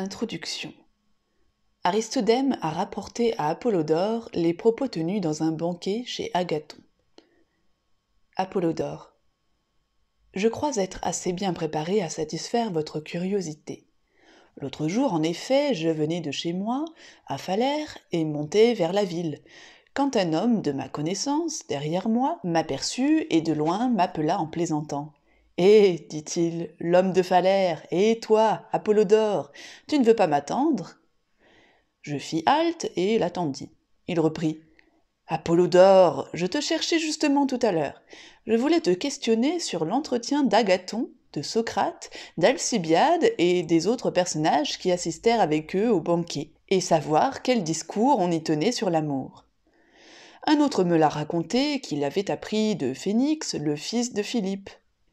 Introduction Aristodème a rapporté à Apollodore les propos tenus dans un banquet chez Agathon. Apollodore Je crois être assez bien préparé à satisfaire votre curiosité. L'autre jour, en effet, je venais de chez moi, à Falère et montais vers la ville, quand un homme de ma connaissance, derrière moi, m'aperçut et de loin m'appela en plaisantant. Hé, eh, dit-il, l'homme de Phalère, et toi, Apollodore, tu ne veux pas m'attendre Je fis halte et l'attendis. Il reprit Apollodore, je te cherchais justement tout à l'heure. Je voulais te questionner sur l'entretien d'Agathon, de Socrate, d'Alcibiade et des autres personnages qui assistèrent avec eux au banquet, et savoir quel discours on y tenait sur l'amour. Un autre me l'a raconté qu'il avait appris de Phénix, le fils de Philippe.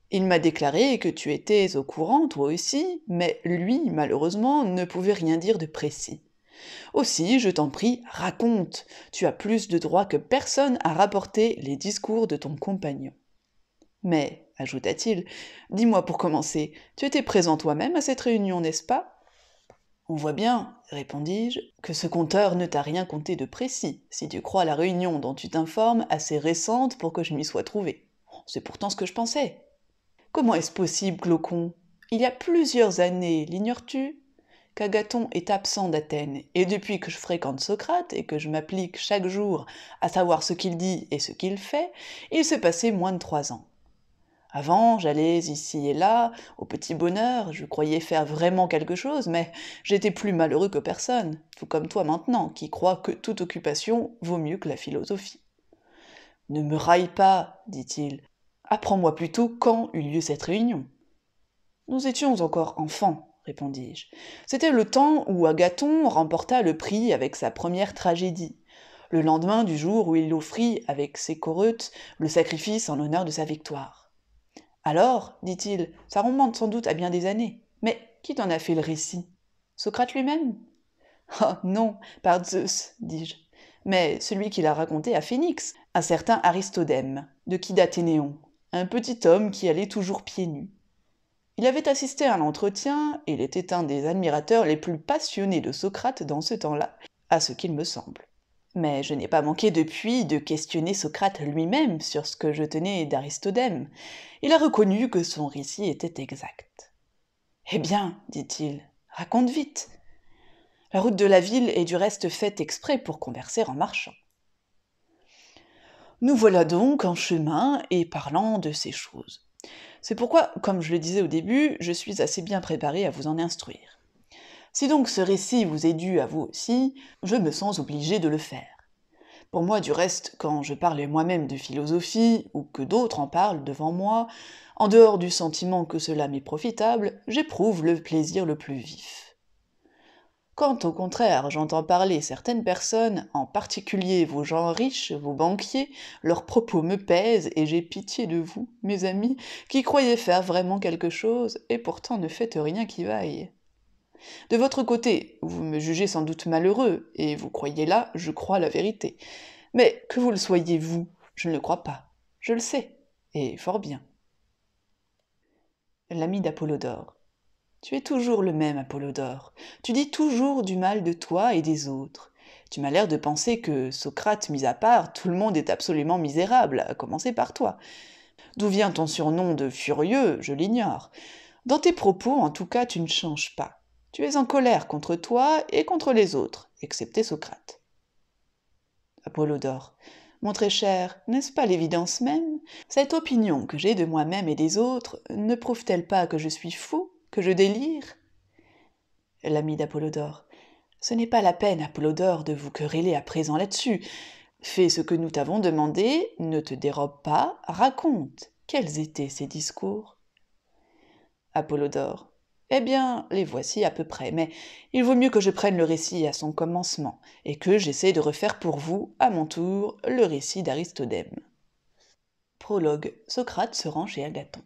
Il m'a déclaré que tu étais au courant, toi aussi, mais lui, malheureusement, ne pouvait rien dire de précis. Aussi, je t'en prie, raconte. Tu as plus de droit que personne à rapporter les discours de ton compagnon. Mais, ajouta-t-il, dis-moi pour commencer, tu étais présent toi-même à cette réunion, n'est-ce pas on voit bien, répondis-je, que ce conteur ne t'a rien compté de précis, si tu crois la réunion dont tu t'informes assez récente pour que je m'y sois trouvé. C'est pourtant ce que je pensais. Comment est-ce possible, Glocon Il y a plusieurs années, l'ignores-tu qu'Agathon est absent d'Athènes, et depuis que je fréquente Socrate et que je m'applique chaque jour à savoir ce qu'il dit et ce qu'il fait, il s'est passé moins de trois ans. Avant, j'allais ici et là, au petit bonheur, je croyais faire vraiment quelque chose, mais j'étais plus malheureux que personne, tout comme toi maintenant, qui crois que toute occupation vaut mieux que la philosophie. Ne me raille pas, dit-il, Apprends-moi plutôt quand eut lieu cette réunion. Nous étions encore enfants, répondis-je. C'était le temps où Agathon remporta le prix avec sa première tragédie, le lendemain du jour où il offrit, avec ses coreutes, le sacrifice en l'honneur de sa victoire. Alors, dit-il, ça remonte sans doute à bien des années. Mais qui t'en a fait le récit Socrate lui-même Oh non, par Zeus, dis-je. Mais celui qui l'a raconté à Phénix, un certain Aristodème, de qui d'Athénéon, un petit homme qui allait toujours pieds nus. Il avait assisté à l'entretien, et il était un des admirateurs les plus passionnés de Socrate dans ce temps-là, à ce qu'il me semble. Mais je n'ai pas manqué depuis de questionner Socrate lui-même sur ce que je tenais d'Aristodème. Il a reconnu que son récit était exact. Eh bien, dit-il, raconte vite. La route de la ville est du reste faite exprès pour converser en marchant. Nous voilà donc en chemin et parlant de ces choses. C'est pourquoi, comme je le disais au début, je suis assez bien préparée à vous en instruire. Si donc ce récit vous est dû à vous aussi, je me sens obligée de le faire. Pour moi, du reste, quand je parle moi-même de philosophie, ou que d'autres en parlent devant moi, en dehors du sentiment que cela m'est profitable, j'éprouve le plaisir le plus vif. Quand au contraire j'entends parler certaines personnes, en particulier vos gens riches, vos banquiers, leurs propos me pèsent et j'ai pitié de vous, mes amis, qui croyez faire vraiment quelque chose et pourtant ne faites rien qui vaille. De votre côté, vous me jugez sans doute malheureux, et vous croyez là, je crois la vérité. Mais que vous le soyez vous, je ne le crois pas, je le sais, et fort bien. L'ami d'Apollodore. Tu es toujours le même, Apollodore. Tu dis toujours du mal de toi et des autres. Tu m'as l'air de penser que, Socrate mis à part, tout le monde est absolument misérable, à commencer par toi. D'où vient ton surnom de furieux, je l'ignore. Dans tes propos, en tout cas, tu ne changes pas. Tu es en colère contre toi et contre les autres, excepté Socrate. Apollodore. Mon très cher, n'est-ce pas l'évidence même Cette opinion que j'ai de moi-même et des autres ne prouve-t-elle pas que je suis fou que je délire L'ami d'Apollodore. Ce n'est pas la peine, Apollodore, de vous quereller à présent là-dessus. Fais ce que nous t'avons demandé, ne te dérobe pas, raconte. Quels étaient ces discours Apollodore. Eh bien, les voici à peu près, mais il vaut mieux que je prenne le récit à son commencement, et que j'essaie de refaire pour vous, à mon tour, le récit d'Aristodème. Prologue. Socrate se rend chez Agathon.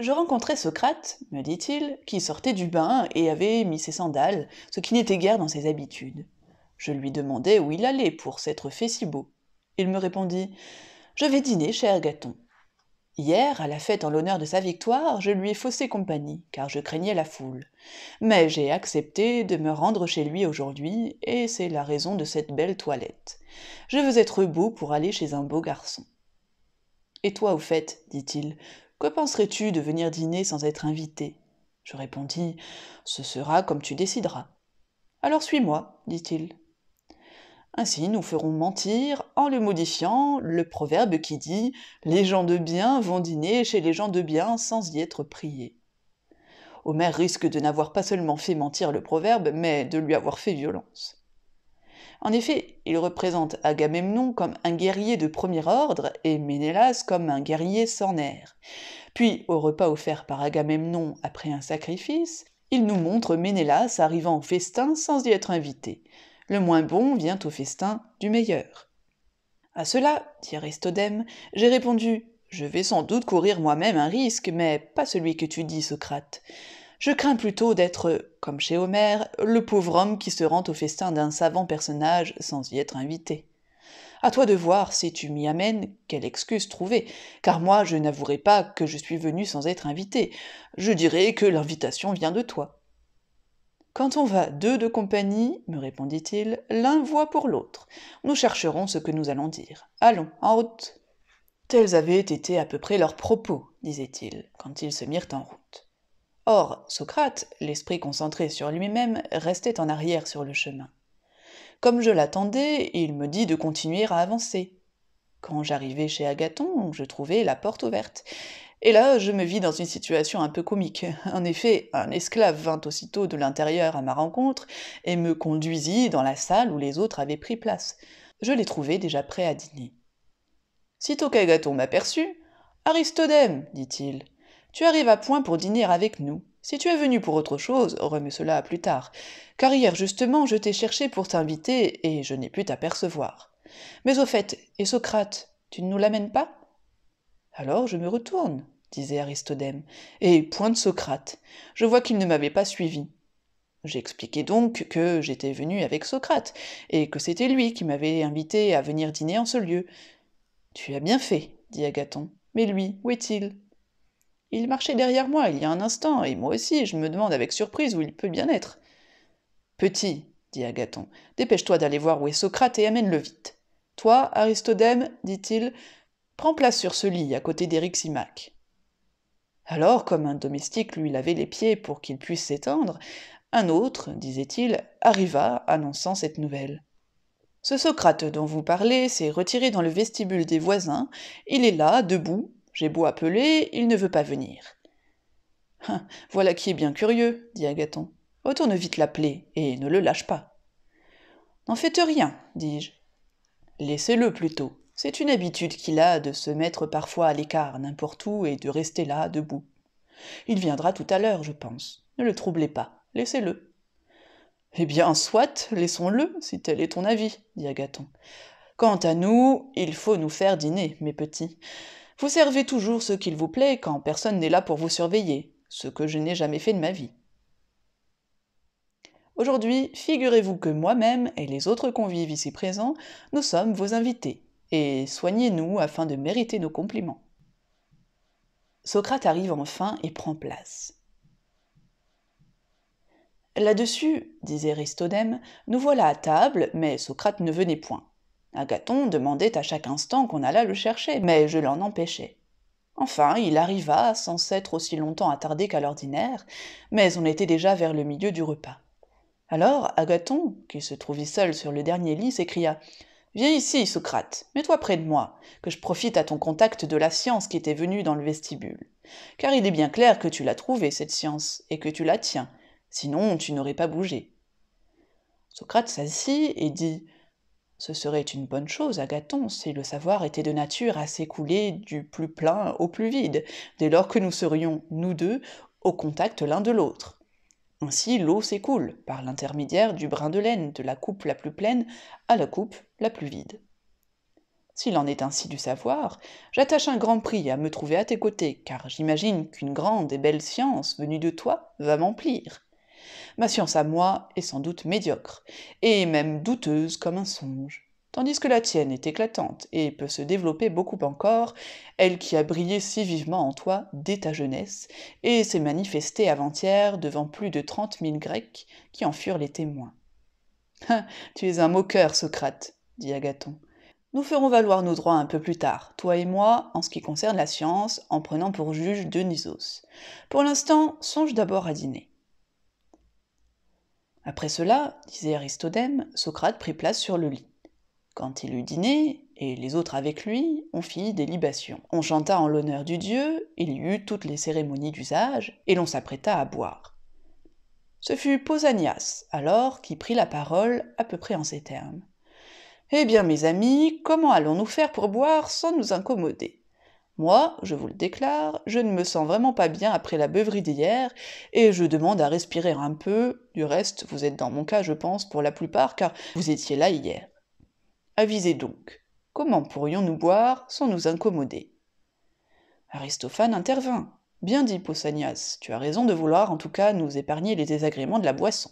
Je rencontrai Socrate, me dit-il, qui sortait du bain et avait mis ses sandales, ce qui n'était guère dans ses habitudes. Je lui demandai où il allait pour s'être fait si beau. Il me répondit Je vais dîner cher gâton. Hier, à la fête en l'honneur de sa victoire, je lui ai faussé compagnie, car je craignais la foule. Mais j'ai accepté de me rendre chez lui aujourd'hui, et c'est la raison de cette belle toilette. Je veux être beau pour aller chez un beau garçon. Et toi, au fait, dit-il, que penserais-tu de venir dîner sans être invité Je répondis Ce sera comme tu décideras. Alors suis-moi, dit-il. Ainsi, nous ferons mentir, en le modifiant, le proverbe qui dit Les gens de bien vont dîner chez les gens de bien sans y être priés. Homer risque de n'avoir pas seulement fait mentir le proverbe, mais de lui avoir fait violence. En effet, il représente Agamemnon comme un guerrier de premier ordre et Ménélas comme un guerrier sans nerfs. Puis, au repas offert par Agamemnon après un sacrifice, il nous montre Ménélas arrivant au festin sans y être invité. Le moins bon vient au festin du meilleur. À cela, dit Aristodème, j'ai répondu Je vais sans doute courir moi-même un risque, mais pas celui que tu dis, Socrate. Je crains plutôt d'être, comme chez Homère, le pauvre homme qui se rend au festin d'un savant personnage sans y être invité. À toi de voir, si tu m'y amènes, quelle excuse trouver, car moi je n'avouerai pas que je suis venu sans être invité, je dirai que l'invitation vient de toi. Quand on va deux de compagnie, me répondit-il, l'un voit pour l'autre. Nous chercherons ce que nous allons dire. Allons, en route. Tels avaient été à peu près leurs propos, disait-il, quand ils se mirent en route. Or, Socrate, l'esprit concentré sur lui-même, restait en arrière sur le chemin. Comme je l'attendais, il me dit de continuer à avancer. Quand j'arrivai chez Agathon, je trouvai la porte ouverte. Et là, je me vis dans une situation un peu comique. En effet, un esclave vint aussitôt de l'intérieur à ma rencontre et me conduisit dans la salle où les autres avaient pris place. Je les trouvai déjà prêts à dîner. Sitôt qu'Agathon m'aperçut, Aristodème, dit-il, tu arrives à point pour dîner avec nous. Si tu es venu pour autre chose, remets cela à plus tard, car hier justement je t'ai cherché pour t'inviter et je n'ai pu t'apercevoir. Mais au fait, et Socrate, tu ne nous l'amènes pas Alors je me retourne, disait Aristodème, et point de Socrate. Je vois qu'il ne m'avait pas suivi. J'expliquai donc que j'étais venu avec Socrate, et que c'était lui qui m'avait invité à venir dîner en ce lieu. Tu as bien fait, dit Agathon. Mais lui, où est-il il marchait derrière moi il y a un instant, et moi aussi, je me demande avec surprise où il peut bien être. Petit, dit Agathon, dépêche-toi d'aller voir où est Socrate et amène-le vite. Toi, Aristodème, dit-il, prends place sur ce lit à côté d'Ériximaque. Alors, comme un domestique lui lavait les pieds pour qu'il puisse s'étendre, un autre, disait-il, arriva annonçant cette nouvelle. Ce Socrate dont vous parlez s'est retiré dans le vestibule des voisins, il est là, debout, j'ai beau appeler, il ne veut pas venir. Hein, voilà qui est bien curieux, dit Agathon. Retourne vite l'appeler, et ne le lâche pas. N'en faites rien, dis-je. Laissez-le plutôt. C'est une habitude qu'il a de se mettre parfois à l'écart n'importe où et de rester là, debout. Il viendra tout à l'heure, je pense. Ne le troublez pas, laissez-le. Eh bien, soit, laissons-le, si tel est ton avis, dit Agathon. Quant à nous, il faut nous faire dîner, mes petits. Vous servez toujours ce qu'il vous plaît quand personne n'est là pour vous surveiller, ce que je n'ai jamais fait de ma vie. Aujourd'hui, figurez-vous que moi-même et les autres convives ici présents, nous sommes vos invités, et soignez-nous afin de mériter nos compliments. Socrate arrive enfin et prend place. Là-dessus, disait Aristodème, nous voilà à table, mais Socrate ne venait point. Agathon demandait à chaque instant qu'on allât le chercher, mais je l'en empêchais. Enfin, il arriva, sans s'être aussi longtemps attardé qu'à l'ordinaire, mais on était déjà vers le milieu du repas. Alors Agathon, qui se trouvait seul sur le dernier lit, s'écria Viens ici, Socrate, mets-toi près de moi, que je profite à ton contact de la science qui était venue dans le vestibule. Car il est bien clair que tu l'as trouvée, cette science, et que tu la tiens, sinon tu n'aurais pas bougé. Socrate s'assit et dit ce serait une bonne chose, Agathon, si le savoir était de nature à s'écouler du plus plein au plus vide, dès lors que nous serions, nous deux, au contact l'un de l'autre. Ainsi, l'eau s'écoule, par l'intermédiaire du brin de laine, de la coupe la plus pleine à la coupe la plus vide. S'il en est ainsi du savoir, j'attache un grand prix à me trouver à tes côtés, car j'imagine qu'une grande et belle science venue de toi va m'emplir, Ma science à moi est sans doute médiocre, et même douteuse comme un songe. Tandis que la tienne est éclatante et peut se développer beaucoup encore, elle qui a brillé si vivement en toi dès ta jeunesse, et s'est manifestée avant-hier devant plus de trente mille Grecs qui en furent les témoins. Ah, tu es un moqueur, Socrate, dit Agathon. Nous ferons valoir nos droits un peu plus tard, toi et moi, en ce qui concerne la science, en prenant pour juge Dionysos. Pour l'instant, songe d'abord à dîner. Après cela, disait Aristodème, Socrate prit place sur le lit. Quand il eut dîné, et les autres avec lui, on fit des libations. On chanta en l'honneur du dieu, il y eut toutes les cérémonies d'usage, et l'on s'apprêta à boire. Ce fut Pausanias, alors, qui prit la parole à peu près en ces termes. Eh bien, mes amis, comment allons-nous faire pour boire sans nous incommoder moi, je vous le déclare, je ne me sens vraiment pas bien après la beuverie d'hier, et je demande à respirer un peu, du reste vous êtes dans mon cas je pense pour la plupart car vous étiez là hier. Avisez donc, comment pourrions-nous boire sans nous incommoder Aristophane intervint. Bien dit, Pausanias, tu as raison de vouloir en tout cas nous épargner les désagréments de la boisson.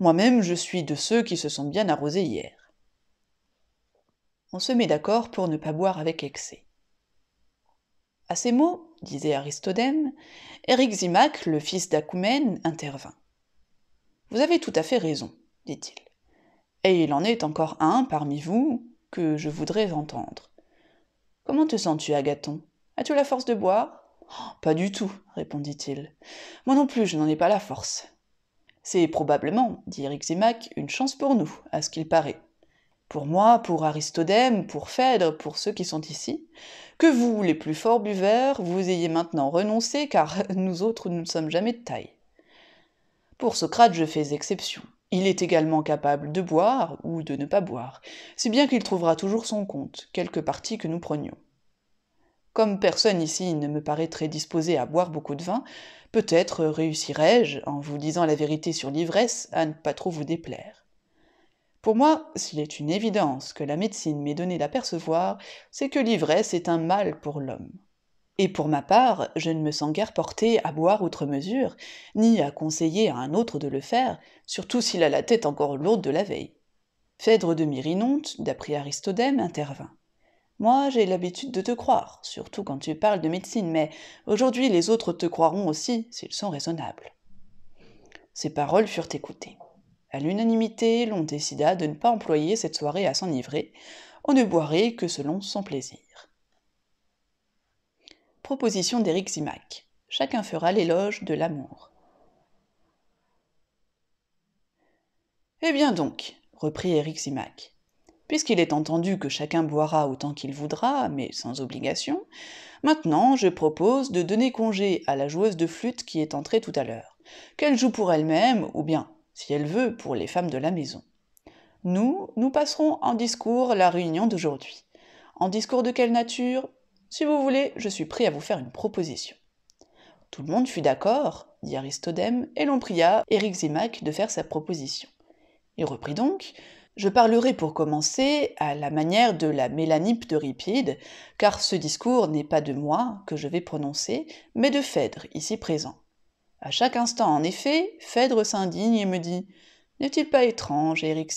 Moi-même, je suis de ceux qui se sont bien arrosés hier. On se met d'accord pour ne pas boire avec excès. À ces mots, disait Aristodème, Éric le fils d'Acoumène, intervint. Vous avez tout à fait raison, dit-il. Et il en est encore un parmi vous que je voudrais entendre. Comment te sens-tu, Agathon As-tu la force de boire oh, Pas du tout, répondit-il. Moi non plus, je n'en ai pas la force. C'est probablement, dit Eric une chance pour nous, à ce qu'il paraît pour moi, pour Aristodème, pour Phèdre, pour ceux qui sont ici, que vous, les plus forts buveurs, vous ayez maintenant renoncé, car nous autres, nous ne sommes jamais de taille. Pour Socrate, je fais exception. Il est également capable de boire ou de ne pas boire, si bien qu'il trouvera toujours son compte, quelque partie que nous prenions. Comme personne ici ne me paraît très disposé à boire beaucoup de vin, peut-être réussirai-je, en vous disant la vérité sur l'ivresse, à ne pas trop vous déplaire. Pour moi, s'il est une évidence que la médecine m'est donnée d'apercevoir, c'est que l'ivresse est un mal pour l'homme. Et pour ma part, je ne me sens guère portée à boire outre mesure, ni à conseiller à un autre de le faire, surtout s'il a la tête encore lourde de la veille. Phèdre de Myrinonte, d'après Aristodème, intervint. Moi, j'ai l'habitude de te croire, surtout quand tu parles de médecine, mais aujourd'hui les autres te croiront aussi, s'ils sont raisonnables. Ces paroles furent écoutées. À l'unanimité, l'on décida de ne pas employer cette soirée à s'enivrer, on ne boirait que selon son plaisir. Proposition d'Éric Zimac. Chacun fera l'éloge de l'amour. Eh bien donc, reprit Éric Zimac, puisqu'il est entendu que chacun boira autant qu'il voudra, mais sans obligation, maintenant je propose de donner congé à la joueuse de flûte qui est entrée tout à l'heure, qu'elle joue pour elle-même ou bien si elle veut, pour les femmes de la maison. Nous, nous passerons en discours la réunion d'aujourd'hui. En discours de quelle nature Si vous voulez, je suis prêt à vous faire une proposition. Tout le monde fut d'accord, dit Aristodème, et l'on pria Éric de faire sa proposition. Il reprit donc Je parlerai pour commencer à la manière de la Mélanippe d'Euripide, car ce discours n'est pas de moi que je vais prononcer, mais de Phèdre, ici présent. À chaque instant, en effet, Phèdre s'indigne et me dit N'est-il pas étrange, Éric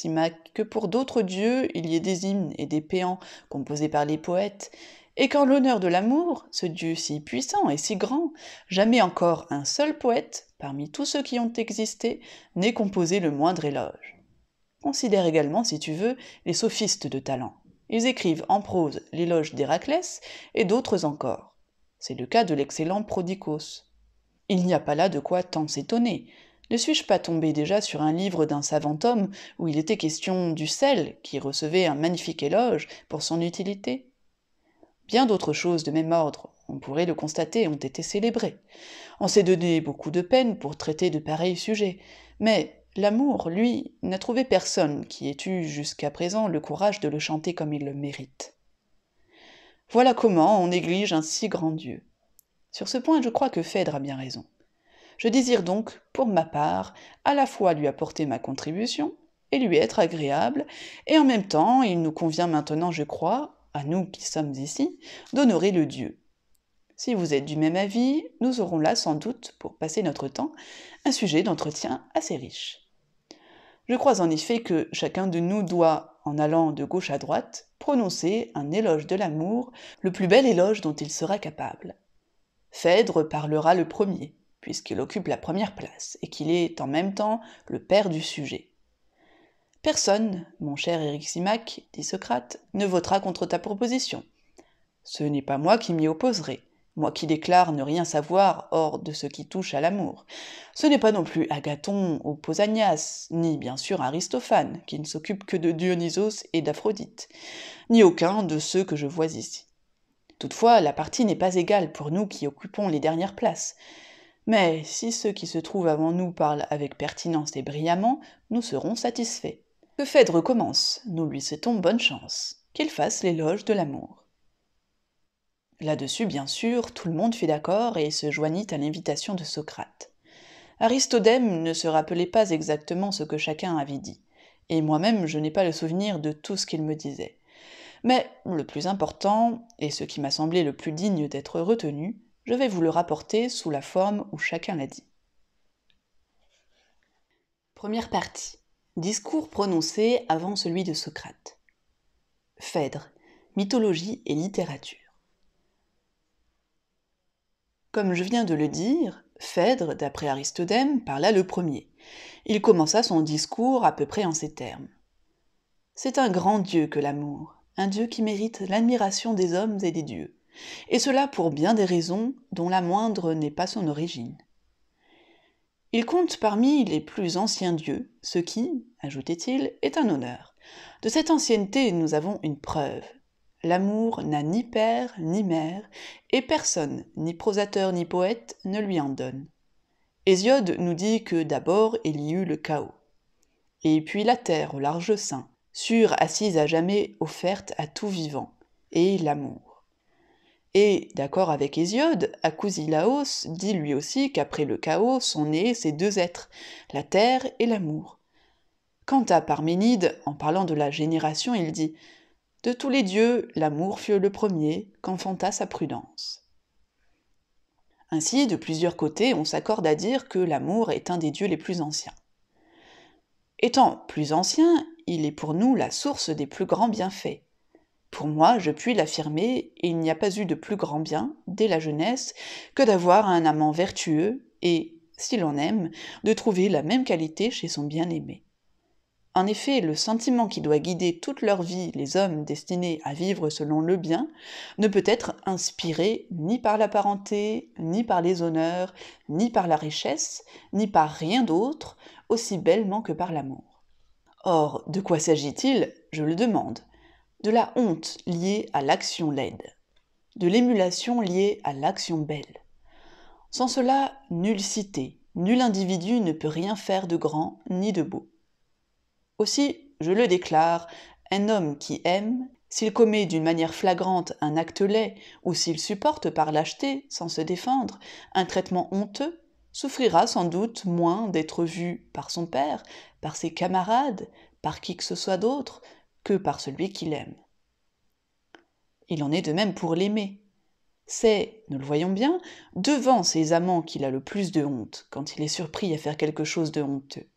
que pour d'autres dieux il y ait des hymnes et des péants composés par les poètes, et qu'en l'honneur de l'amour, ce dieu si puissant et si grand, jamais encore un seul poète, parmi tous ceux qui ont existé, n'ait composé le moindre éloge Considère également, si tu veux, les sophistes de talent. Ils écrivent en prose l'éloge d'Héraclès et d'autres encore. C'est le cas de l'excellent Prodicos. Il n'y a pas là de quoi tant s'étonner. Ne suis-je pas tombé déjà sur un livre d'un savant homme où il était question du sel, qui recevait un magnifique éloge pour son utilité Bien d'autres choses de même ordre, on pourrait le constater, ont été célébrées. On s'est donné beaucoup de peine pour traiter de pareils sujets, mais l'amour, lui, n'a trouvé personne qui ait eu jusqu'à présent le courage de le chanter comme il le mérite. Voilà comment on néglige un si grand Dieu. Sur ce point, je crois que Phèdre a bien raison. Je désire donc, pour ma part, à la fois lui apporter ma contribution et lui être agréable, et en même temps, il nous convient maintenant, je crois, à nous qui sommes ici, d'honorer le Dieu. Si vous êtes du même avis, nous aurons là sans doute, pour passer notre temps, un sujet d'entretien assez riche. Je crois en effet que chacun de nous doit, en allant de gauche à droite, prononcer un éloge de l'amour, le plus bel éloge dont il sera capable. Phèdre parlera le premier, puisqu'il occupe la première place et qu'il est en même temps le père du sujet. Personne, mon cher Éric dit Socrate, ne votera contre ta proposition. Ce n'est pas moi qui m'y opposerai, moi qui déclare ne rien savoir hors de ce qui touche à l'amour. Ce n'est pas non plus Agathon ou Posanias, ni bien sûr Aristophane, qui ne s'occupe que de Dionysos et d'Aphrodite, ni aucun de ceux que je vois ici. Toutefois, la partie n'est pas égale pour nous qui occupons les dernières places. Mais si ceux qui se trouvent avant nous parlent avec pertinence et brillamment, nous serons satisfaits. Que Phèdre recommence, nous lui souhaitons bonne chance, qu'il fasse l'éloge de l'amour. Là-dessus, bien sûr, tout le monde fut d'accord et se joignit à l'invitation de Socrate. Aristodème ne se rappelait pas exactement ce que chacun avait dit, et moi-même je n'ai pas le souvenir de tout ce qu'il me disait. Mais le plus important, et ce qui m'a semblé le plus digne d'être retenu, je vais vous le rapporter sous la forme où chacun l'a dit. Première partie. Discours prononcé avant celui de Socrate. Phèdre, mythologie et littérature. Comme je viens de le dire, Phèdre, d'après Aristodème, parla le premier. Il commença son discours à peu près en ces termes. C'est un grand Dieu que l'amour un Dieu qui mérite l'admiration des hommes et des dieux, et cela pour bien des raisons dont la moindre n'est pas son origine. Il compte parmi les plus anciens dieux, ce qui, ajoutait-il, est un honneur. De cette ancienneté, nous avons une preuve. L'amour n'a ni père ni mère, et personne, ni prosateur ni poète, ne lui en donne. Hésiode nous dit que d'abord il y eut le chaos, et puis la terre au large sein, sûre assise à jamais offerte à tout vivant, et l'amour. Et, d'accord avec Hésiode, Akousilaos dit lui aussi qu'après le chaos sont nés ces deux êtres, la terre et l'amour. Quant à Parménide, en parlant de la génération, il dit De tous les dieux, l'amour fut le premier, qu'enfanta sa prudence. Ainsi, de plusieurs côtés, on s'accorde à dire que l'amour est un des dieux les plus anciens. Étant plus ancien, il est pour nous la source des plus grands bienfaits. Pour moi, je puis l'affirmer, il n'y a pas eu de plus grand bien, dès la jeunesse, que d'avoir un amant vertueux et, si l'on aime, de trouver la même qualité chez son bien-aimé. En effet, le sentiment qui doit guider toute leur vie les hommes destinés à vivre selon le bien ne peut être inspiré ni par la parenté, ni par les honneurs, ni par la richesse, ni par rien d'autre, aussi bellement que par l'amour. Or, de quoi s'agit-il Je le demande. De la honte liée à l'action laide. De l'émulation liée à l'action belle. Sans cela, nulle cité, nul individu ne peut rien faire de grand ni de beau. Aussi, je le déclare, un homme qui aime, s'il commet d'une manière flagrante un acte laid, ou s'il supporte par lâcheté, sans se défendre, un traitement honteux, souffrira sans doute moins d'être vu par son père, par ses camarades, par qui que ce soit d'autre, que par celui qu'il aime. Il en est de même pour l'aimer. C'est, nous le voyons bien, devant ses amants qu'il a le plus de honte, quand il est surpris à faire quelque chose de honteux.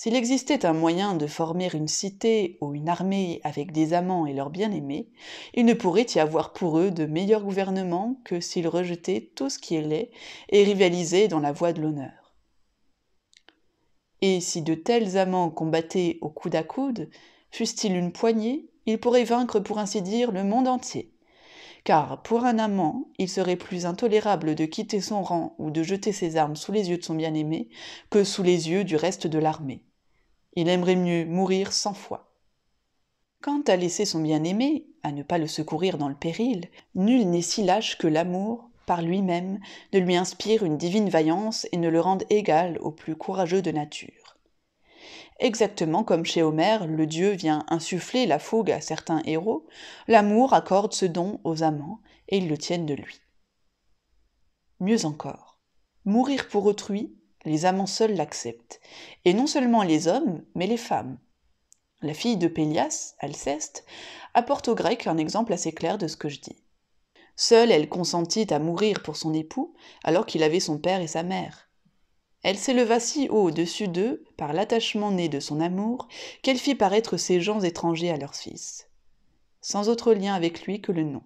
S'il existait un moyen de former une cité ou une armée avec des amants et leurs bien-aimés, il ne pourrait y avoir pour eux de meilleur gouvernement que s'ils rejetaient tout ce qui est laid et rivalisaient dans la voie de l'honneur. Et si de tels amants combattaient au coude à coude, fussent-ils une poignée, ils pourraient vaincre pour ainsi dire le monde entier. Car pour un amant, il serait plus intolérable de quitter son rang ou de jeter ses armes sous les yeux de son bien-aimé que sous les yeux du reste de l'armée. Il aimerait mieux mourir cent fois. Quant à laisser son bien-aimé, à ne pas le secourir dans le péril, nul n'est si lâche que l'amour, par lui-même, ne lui inspire une divine vaillance et ne le rende égal au plus courageux de nature. Exactement comme chez Homère, le dieu vient insuffler la fougue à certains héros, l'amour accorde ce don aux amants et ils le tiennent de lui. Mieux encore, mourir pour autrui, les amants seuls l'acceptent, et non seulement les hommes, mais les femmes. La fille de Pélias, Alceste, apporte aux Grecs un exemple assez clair de ce que je dis. Seule, elle consentit à mourir pour son époux, alors qu'il avait son père et sa mère. Elle s'éleva si haut au-dessus d'eux, par l'attachement né de son amour, qu'elle fit paraître ces gens étrangers à leur fils, sans autre lien avec lui que le nom.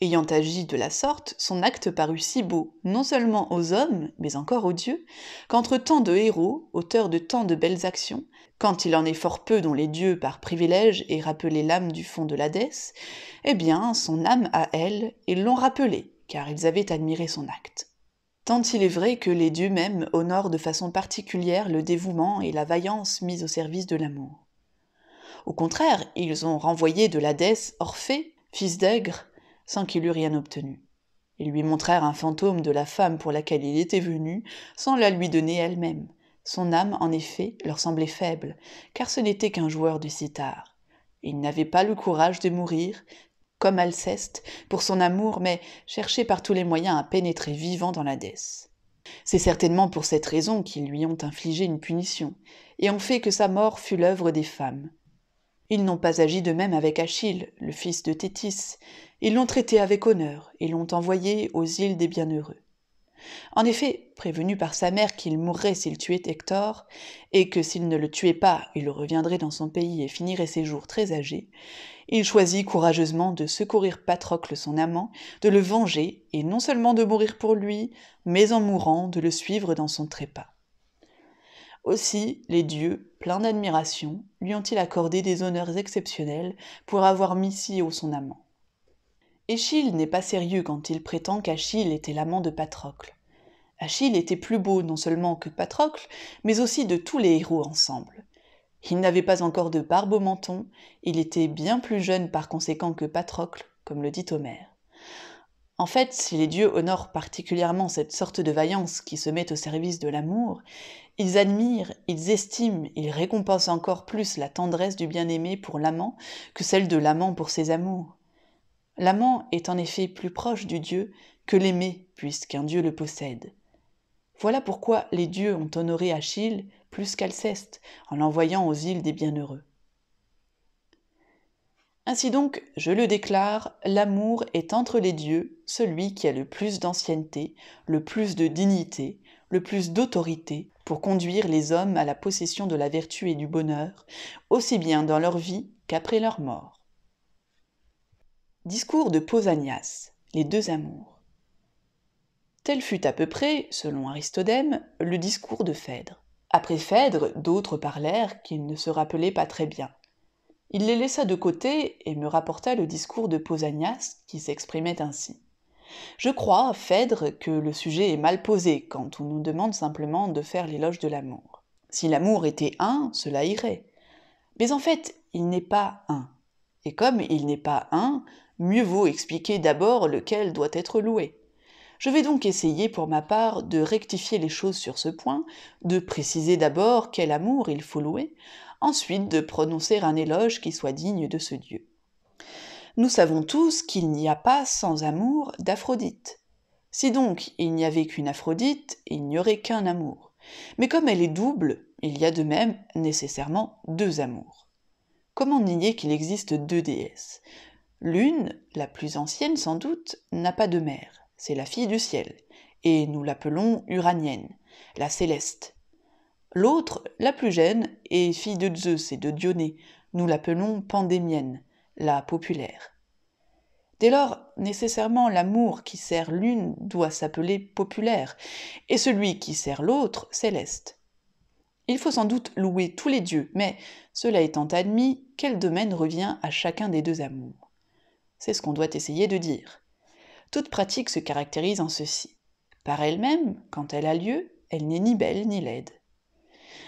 Ayant agi de la sorte, son acte parut si beau, non seulement aux hommes, mais encore aux dieux, qu'entre tant de héros, auteurs de tant de belles actions, quand il en est fort peu dont les dieux par privilège aient rappelé l'âme du fond de l'Hadès, eh bien, son âme à elle, ils l'ont rappelée, car ils avaient admiré son acte. Tant il est vrai que les dieux mêmes honorent de façon particulière le dévouement et la vaillance mis au service de l'amour. Au contraire, ils ont renvoyé de l'Hadès Orphée, fils d'Aigre, sans qu'il eût rien obtenu. Ils lui montrèrent un fantôme de la femme pour laquelle il était venu, sans la lui donner elle-même. Son âme, en effet, leur semblait faible, car ce n'était qu'un joueur de sitar. Il n'avait pas le courage de mourir, comme Alceste, pour son amour, mais cherchait par tous les moyens à pénétrer vivant dans la déesse. C'est certainement pour cette raison qu'ils lui ont infligé une punition, et ont fait que sa mort fut l'œuvre des femmes. Ils n'ont pas agi de même avec Achille, le fils de Tétis. Ils l'ont traité avec honneur et l'ont envoyé aux îles des Bienheureux. En effet, prévenu par sa mère qu'il mourrait s'il tuait Hector, et que s'il ne le tuait pas, il reviendrait dans son pays et finirait ses jours très âgé, il choisit courageusement de secourir Patrocle son amant, de le venger, et non seulement de mourir pour lui, mais en mourant, de le suivre dans son trépas. Aussi les dieux plein d'admiration, lui ont-ils accordé des honneurs exceptionnels pour avoir mis si haut son amant. Échille n'est pas sérieux quand il prétend qu'Achille était l'amant de Patrocle. Achille était plus beau non seulement que Patrocle, mais aussi de tous les héros ensemble. Il n'avait pas encore de barbe au menton, il était bien plus jeune par conséquent que Patrocle, comme le dit Homère. En fait, si les dieux honorent particulièrement cette sorte de vaillance qui se met au service de l'amour, ils admirent, ils estiment, ils récompensent encore plus la tendresse du bien-aimé pour l'amant que celle de l'amant pour ses amours. L'amant est en effet plus proche du Dieu que l'aimé, puisqu'un Dieu le possède. Voilà pourquoi les dieux ont honoré Achille plus qu'Alceste, en l'envoyant aux îles des bienheureux. Ainsi donc, je le déclare, l'amour est entre les dieux celui qui a le plus d'ancienneté, le plus de dignité, le plus d'autorité, pour conduire les hommes à la possession de la vertu et du bonheur, aussi bien dans leur vie qu'après leur mort. Discours de Pausanias, les deux amours. Tel fut à peu près, selon Aristodème, le discours de Phèdre. Après Phèdre, d'autres parlèrent qu'il ne se rappelait pas très bien. Il les laissa de côté et me rapporta le discours de Pausanias qui s'exprimait ainsi. Je crois, Phèdre, que le sujet est mal posé quand on nous demande simplement de faire l'éloge de l'amour. Si l'amour était un, cela irait. Mais en fait, il n'est pas un. Et comme il n'est pas un, mieux vaut expliquer d'abord lequel doit être loué. Je vais donc essayer pour ma part de rectifier les choses sur ce point, de préciser d'abord quel amour il faut louer, ensuite de prononcer un éloge qui soit digne de ce Dieu. Nous savons tous qu'il n'y a pas sans amour d'Aphrodite. Si donc il n'y avait qu'une Aphrodite, il n'y aurait qu'un amour. Mais comme elle est double, il y a de même nécessairement deux amours. Comment nier qu'il existe deux déesses L'une, la plus ancienne sans doute, n'a pas de mère, c'est la fille du ciel, et nous l'appelons uranienne, la céleste. L'autre, la plus jeune, est fille de Zeus et de Dionée, nous l'appelons pandémienne, la populaire. Dès lors, nécessairement, l'amour qui sert l'une doit s'appeler populaire, et celui qui sert l'autre, céleste. Il faut sans doute louer tous les dieux, mais, cela étant admis, quel domaine revient à chacun des deux amours C'est ce qu'on doit essayer de dire. Toute pratique se caractérise en ceci. Par elle-même, quand elle a lieu, elle n'est ni belle ni laide.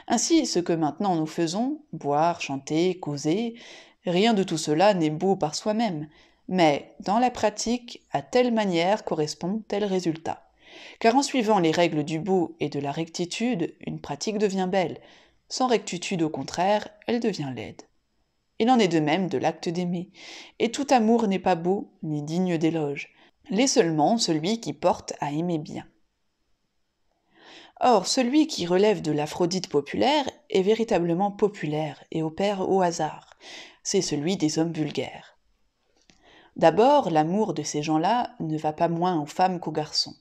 Ainsi, ce que maintenant nous faisons, boire, chanter, causer, Rien de tout cela n'est beau par soi-même, mais dans la pratique, à telle manière correspond tel résultat. Car en suivant les règles du beau et de la rectitude, une pratique devient belle. Sans rectitude, au contraire, elle devient laide. Il en est de même de l'acte d'aimer. Et tout amour n'est pas beau ni digne d'éloge l'est seulement celui qui porte à aimer bien. Or, celui qui relève de l'Aphrodite populaire est véritablement populaire et opère au hasard. C'est celui des hommes vulgaires. D'abord, l'amour de ces gens-là ne va pas moins aux femmes qu'aux garçons.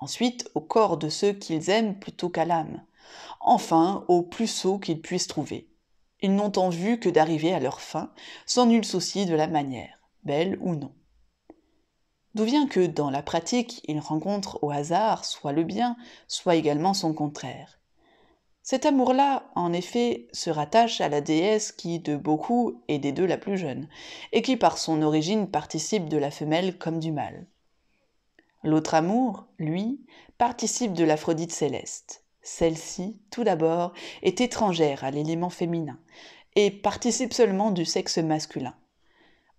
Ensuite, au corps de ceux qu'ils aiment plutôt qu'à l'âme. Enfin, au plus sot qu'ils puissent trouver. Ils n'ont en vue que d'arriver à leur fin, sans nul souci de la manière, belle ou non. D'où vient que dans la pratique, il rencontre au hasard soit le bien, soit également son contraire. Cet amour-là, en effet, se rattache à la déesse qui, de beaucoup, est des deux la plus jeune, et qui par son origine participe de la femelle comme du mâle. L'autre amour, lui, participe de l'Aphrodite céleste. Celle-ci, tout d'abord, est étrangère à l'élément féminin, et participe seulement du sexe masculin.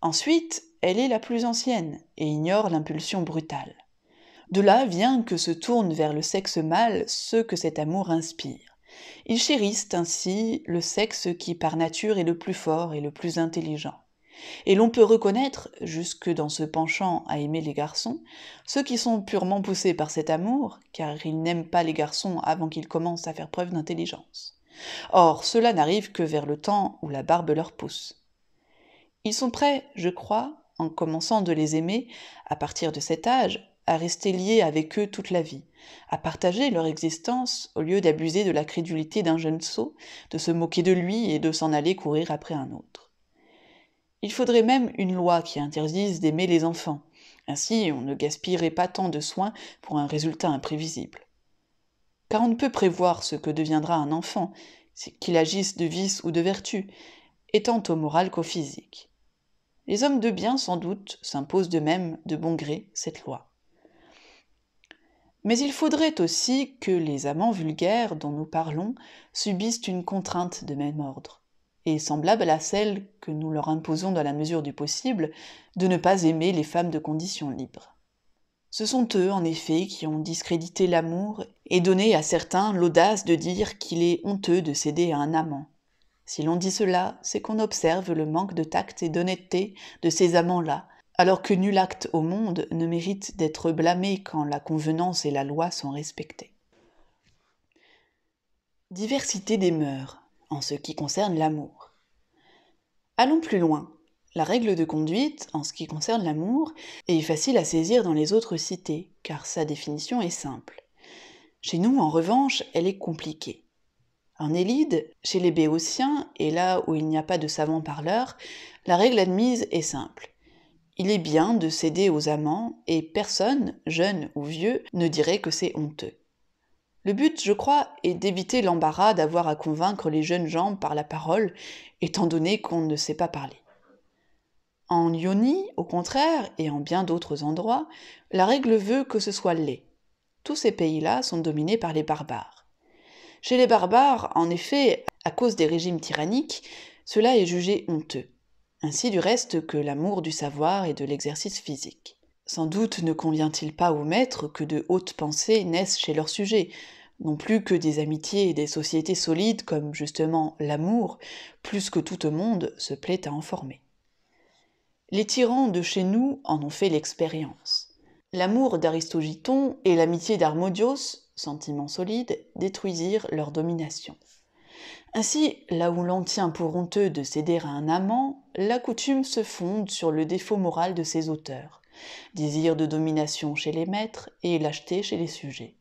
Ensuite, elle est la plus ancienne et ignore l'impulsion brutale. De là vient que se tournent vers le sexe mâle ceux que cet amour inspire. Ils chérissent ainsi le sexe qui par nature est le plus fort et le plus intelligent. Et l'on peut reconnaître, jusque dans ce penchant à aimer les garçons, ceux qui sont purement poussés par cet amour, car ils n'aiment pas les garçons avant qu'ils commencent à faire preuve d'intelligence. Or, cela n'arrive que vers le temps où la barbe leur pousse. Ils sont prêts, je crois, en commençant de les aimer à partir de cet âge, à rester liés avec eux toute la vie, à partager leur existence au lieu d'abuser de la crédulité d'un jeune sot, de se moquer de lui et de s'en aller courir après un autre. Il faudrait même une loi qui interdise d'aimer les enfants. Ainsi, on ne gaspillerait pas tant de soins pour un résultat imprévisible. Car on ne peut prévoir ce que deviendra un enfant, qu'il agisse de vice ou de vertu, et tant au moral qu'au physique. Les hommes de bien, sans doute, s'imposent de même, de bon gré, cette loi. Mais il faudrait aussi que les amants vulgaires dont nous parlons subissent une contrainte de même ordre, et semblable à celle que nous leur imposons dans la mesure du possible, de ne pas aimer les femmes de condition libre. Ce sont eux, en effet, qui ont discrédité l'amour et donné à certains l'audace de dire qu'il est honteux de céder à un amant, si l'on dit cela, c'est qu'on observe le manque de tact et d'honnêteté de ces amants-là, alors que nul acte au monde ne mérite d'être blâmé quand la convenance et la loi sont respectées. Diversité des mœurs en ce qui concerne l'amour. Allons plus loin. La règle de conduite en ce qui concerne l'amour est facile à saisir dans les autres cités, car sa définition est simple. Chez nous, en revanche, elle est compliquée. En Élide, chez les Béotiens, et là où il n'y a pas de savants parleurs, la règle admise est simple. Il est bien de céder aux amants, et personne, jeune ou vieux, ne dirait que c'est honteux. Le but, je crois, est d'éviter l'embarras d'avoir à convaincre les jeunes gens par la parole, étant donné qu'on ne sait pas parler. En Ionie, au contraire, et en bien d'autres endroits, la règle veut que ce soit laid. Tous ces pays-là sont dominés par les barbares. Chez les barbares, en effet, à cause des régimes tyranniques, cela est jugé honteux, ainsi du reste que l'amour du savoir et de l'exercice physique. Sans doute ne convient-il pas aux maîtres que de hautes pensées naissent chez leurs sujets, non plus que des amitiés et des sociétés solides comme justement l'amour, plus que tout au monde se plaît à en former. Les tyrans de chez nous en ont fait l'expérience. L'amour d'Aristogiton et l'amitié d'Armodios, sentiments solides, détruisirent leur domination. Ainsi, là où l'on tient pour honteux de céder à un amant, la coutume se fonde sur le défaut moral de ses auteurs, désir de domination chez les maîtres et lâcheté chez les sujets.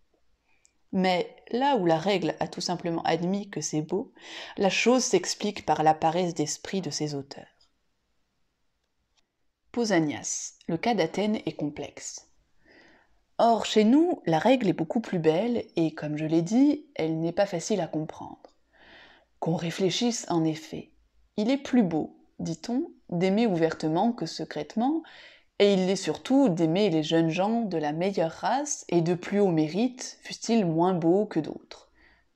Mais là où la règle a tout simplement admis que c'est beau, la chose s'explique par la paresse d'esprit de ses auteurs. Posanias, le cas d'Athènes est complexe. Or, chez nous, la règle est beaucoup plus belle et, comme je l'ai dit, elle n'est pas facile à comprendre. Qu'on réfléchisse en effet. Il est plus beau, dit-on, d'aimer ouvertement que secrètement, et il l'est surtout d'aimer les jeunes gens de la meilleure race et de plus haut mérite, fussent-ils moins beaux que d'autres.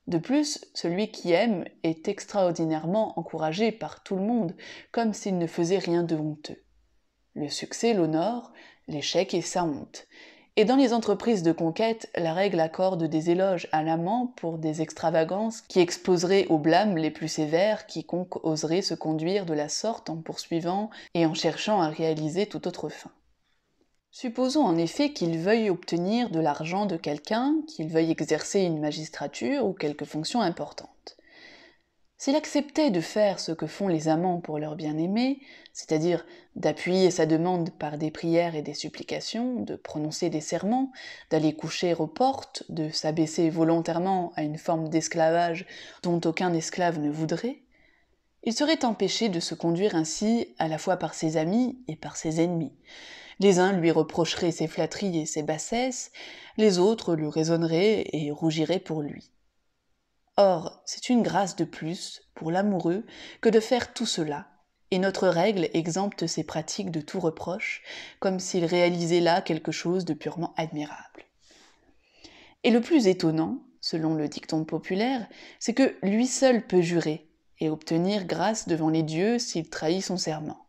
De plus, celui qui aime est extraordinairement encouragé par tout le monde, comme s'il ne faisait rien de honteux. Le succès l'honore, l'échec est sa honte, et dans les entreprises de conquête, la règle accorde des éloges à l'amant pour des extravagances qui exposeraient aux blâmes les plus sévères quiconque oserait se conduire de la sorte en poursuivant et en cherchant à réaliser toute autre fin. Supposons en effet qu'il veuille obtenir de l'argent de quelqu'un, qu'il veuille exercer une magistrature ou quelque fonction importante. S'il acceptait de faire ce que font les amants pour leur bien-aimé, c'est-à-dire d'appuyer sa demande par des prières et des supplications, de prononcer des serments, d'aller coucher aux portes, de s'abaisser volontairement à une forme d'esclavage dont aucun esclave ne voudrait, il serait empêché de se conduire ainsi à la fois par ses amis et par ses ennemis. Les uns lui reprocheraient ses flatteries et ses bassesses, les autres lui raisonneraient et rougiraient pour lui. Or, c'est une grâce de plus pour l'amoureux que de faire tout cela, et notre règle exempte ses pratiques de tout reproche, comme s'il réalisait là quelque chose de purement admirable. Et le plus étonnant, selon le dicton populaire, c'est que lui seul peut jurer et obtenir grâce devant les dieux s'il trahit son serment.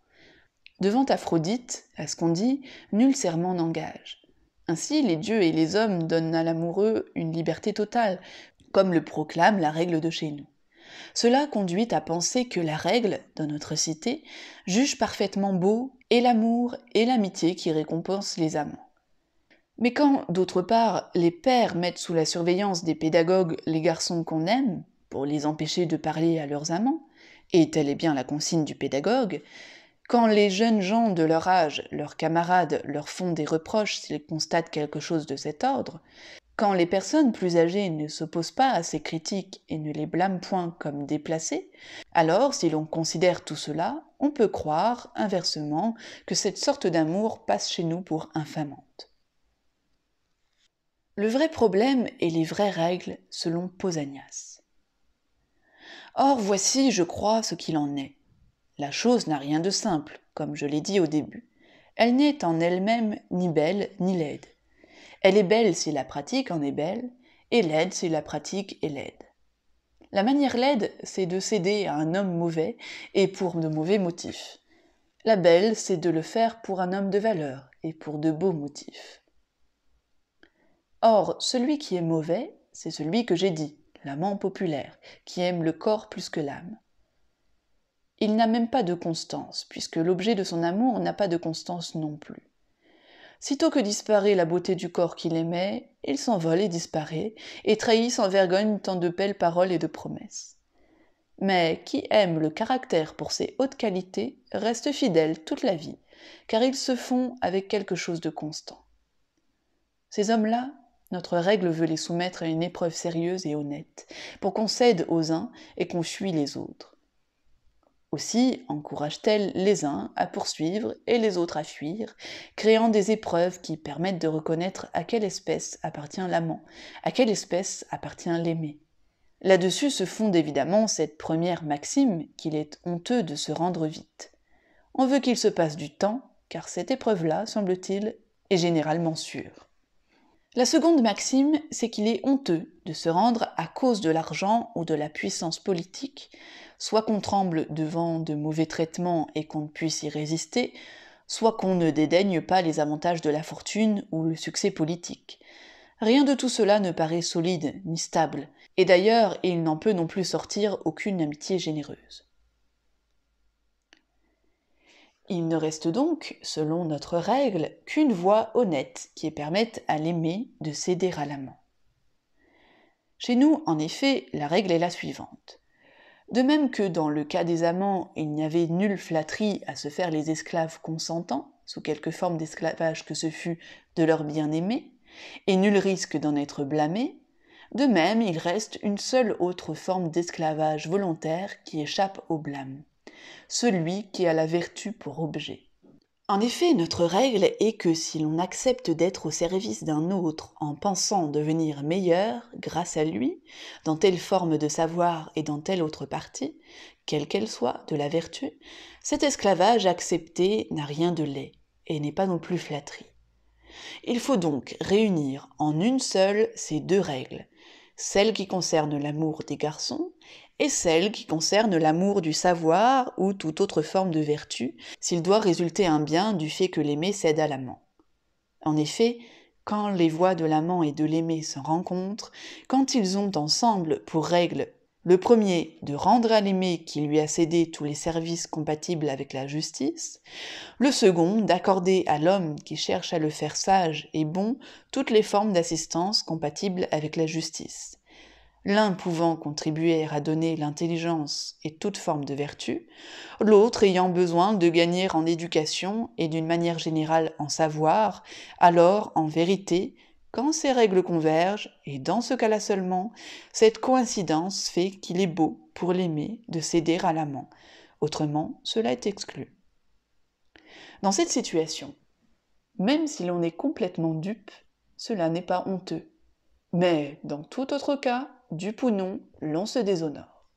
Devant Aphrodite, à ce qu'on dit, nul serment n'engage. Ainsi, les dieux et les hommes donnent à l'amoureux une liberté totale, comme le proclame la règle de chez nous. Cela conduit à penser que la règle, dans notre cité, juge parfaitement beau et l'amour et l'amitié qui récompensent les amants. Mais quand, d'autre part, les pères mettent sous la surveillance des pédagogues les garçons qu'on aime, pour les empêcher de parler à leurs amants, et telle est bien la consigne du pédagogue, quand les jeunes gens de leur âge, leurs camarades, leur font des reproches s'ils constatent quelque chose de cet ordre, quand les personnes plus âgées ne s'opposent pas à ces critiques et ne les blâment point comme déplacées, alors si l'on considère tout cela, on peut croire, inversement, que cette sorte d'amour passe chez nous pour infamante. Le vrai problème et les vraies règles selon Posanias. Or voici, je crois, ce qu'il en est. La chose n'a rien de simple, comme je l'ai dit au début. Elle n'est en elle-même ni belle ni laide. Elle est belle si la pratique en est belle, et laide si la pratique est laide. La manière laide, c'est de céder à un homme mauvais et pour de mauvais motifs. La belle, c'est de le faire pour un homme de valeur et pour de beaux motifs. Or, celui qui est mauvais, c'est celui que j'ai dit, l'amant populaire, qui aime le corps plus que l'âme. Il n'a même pas de constance, puisque l'objet de son amour n'a pas de constance non plus. Sitôt que disparaît la beauté du corps qu'il aimait, il s'envole et disparaît, et trahit sans vergogne tant de belles paroles et de promesses. Mais qui aime le caractère pour ses hautes qualités reste fidèle toute la vie, car ils se font avec quelque chose de constant. Ces hommes-là, notre règle veut les soumettre à une épreuve sérieuse et honnête, pour qu'on cède aux uns et qu'on fuit les autres. Aussi encourage-t-elle les uns à poursuivre et les autres à fuir, créant des épreuves qui permettent de reconnaître à quelle espèce appartient l'amant, à quelle espèce appartient l'aimé. Là-dessus se fonde évidemment cette première maxime qu'il est honteux de se rendre vite. On veut qu'il se passe du temps, car cette épreuve-là, semble-t-il, est généralement sûre. La seconde maxime, c'est qu'il est honteux de se rendre à cause de l'argent ou de la puissance politique, soit qu'on tremble devant de mauvais traitements et qu'on ne puisse y résister, soit qu'on ne dédaigne pas les avantages de la fortune ou le succès politique. Rien de tout cela ne paraît solide ni stable, et d'ailleurs il n'en peut non plus sortir aucune amitié généreuse. Il ne reste donc, selon notre règle, qu'une voie honnête qui permette à l'aimé de céder à l'amant. Chez nous, en effet, la règle est la suivante. De même que dans le cas des amants, il n'y avait nulle flatterie à se faire les esclaves consentants, sous quelque forme d'esclavage que ce fût de leur bien-aimé, et nul risque d'en être blâmé, de même il reste une seule autre forme d'esclavage volontaire qui échappe au blâme, celui qui a la vertu pour objet. En effet, notre règle est que si l'on accepte d'être au service d'un autre en pensant devenir meilleur grâce à lui, dans telle forme de savoir et dans telle autre partie, quelle qu'elle soit, de la vertu, cet esclavage accepté n'a rien de laid et n'est pas non plus flatterie. Il faut donc réunir en une seule ces deux règles, celle qui concerne l'amour des garçons et celle qui concerne l'amour du savoir ou toute autre forme de vertu, s'il doit résulter un bien du fait que l'aimé cède à l'amant. En effet, quand les voix de l'amant et de l'aimé se rencontrent, quand ils ont ensemble pour règle le premier, de rendre à l'aimé qui lui a cédé tous les services compatibles avec la justice. Le second, d'accorder à l'homme qui cherche à le faire sage et bon toutes les formes d'assistance compatibles avec la justice. L'un pouvant contribuer à donner l'intelligence et toute forme de vertu, l'autre ayant besoin de gagner en éducation et d'une manière générale en savoir, alors en vérité, quand ces règles convergent, et dans ce cas-là seulement, cette coïncidence fait qu'il est beau pour l'aimer de céder à l'amant. Autrement, cela est exclu. Dans cette situation, même si l'on est complètement dupe, cela n'est pas honteux. Mais dans tout autre cas, dupe ou non, l'on se déshonore.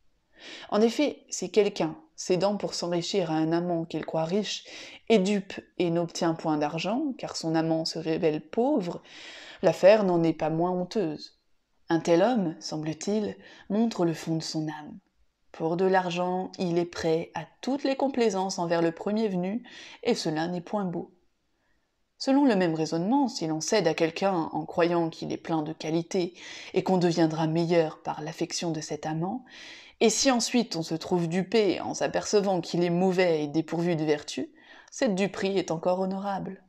En effet, si quelqu'un, cédant pour s'enrichir à un amant qu'il croit riche, est dupe et n'obtient point d'argent, car son amant se révèle pauvre, l'affaire n'en est pas moins honteuse. Un tel homme, semble-t-il, montre le fond de son âme. Pour de l'argent, il est prêt à toutes les complaisances envers le premier venu, et cela n'est point beau. Selon le même raisonnement, si l'on cède à quelqu'un en croyant qu'il est plein de qualités et qu'on deviendra meilleur par l'affection de cet amant, et si ensuite on se trouve dupé en s'apercevant qu'il est mauvais et dépourvu de vertu, cette duperie est encore honorable.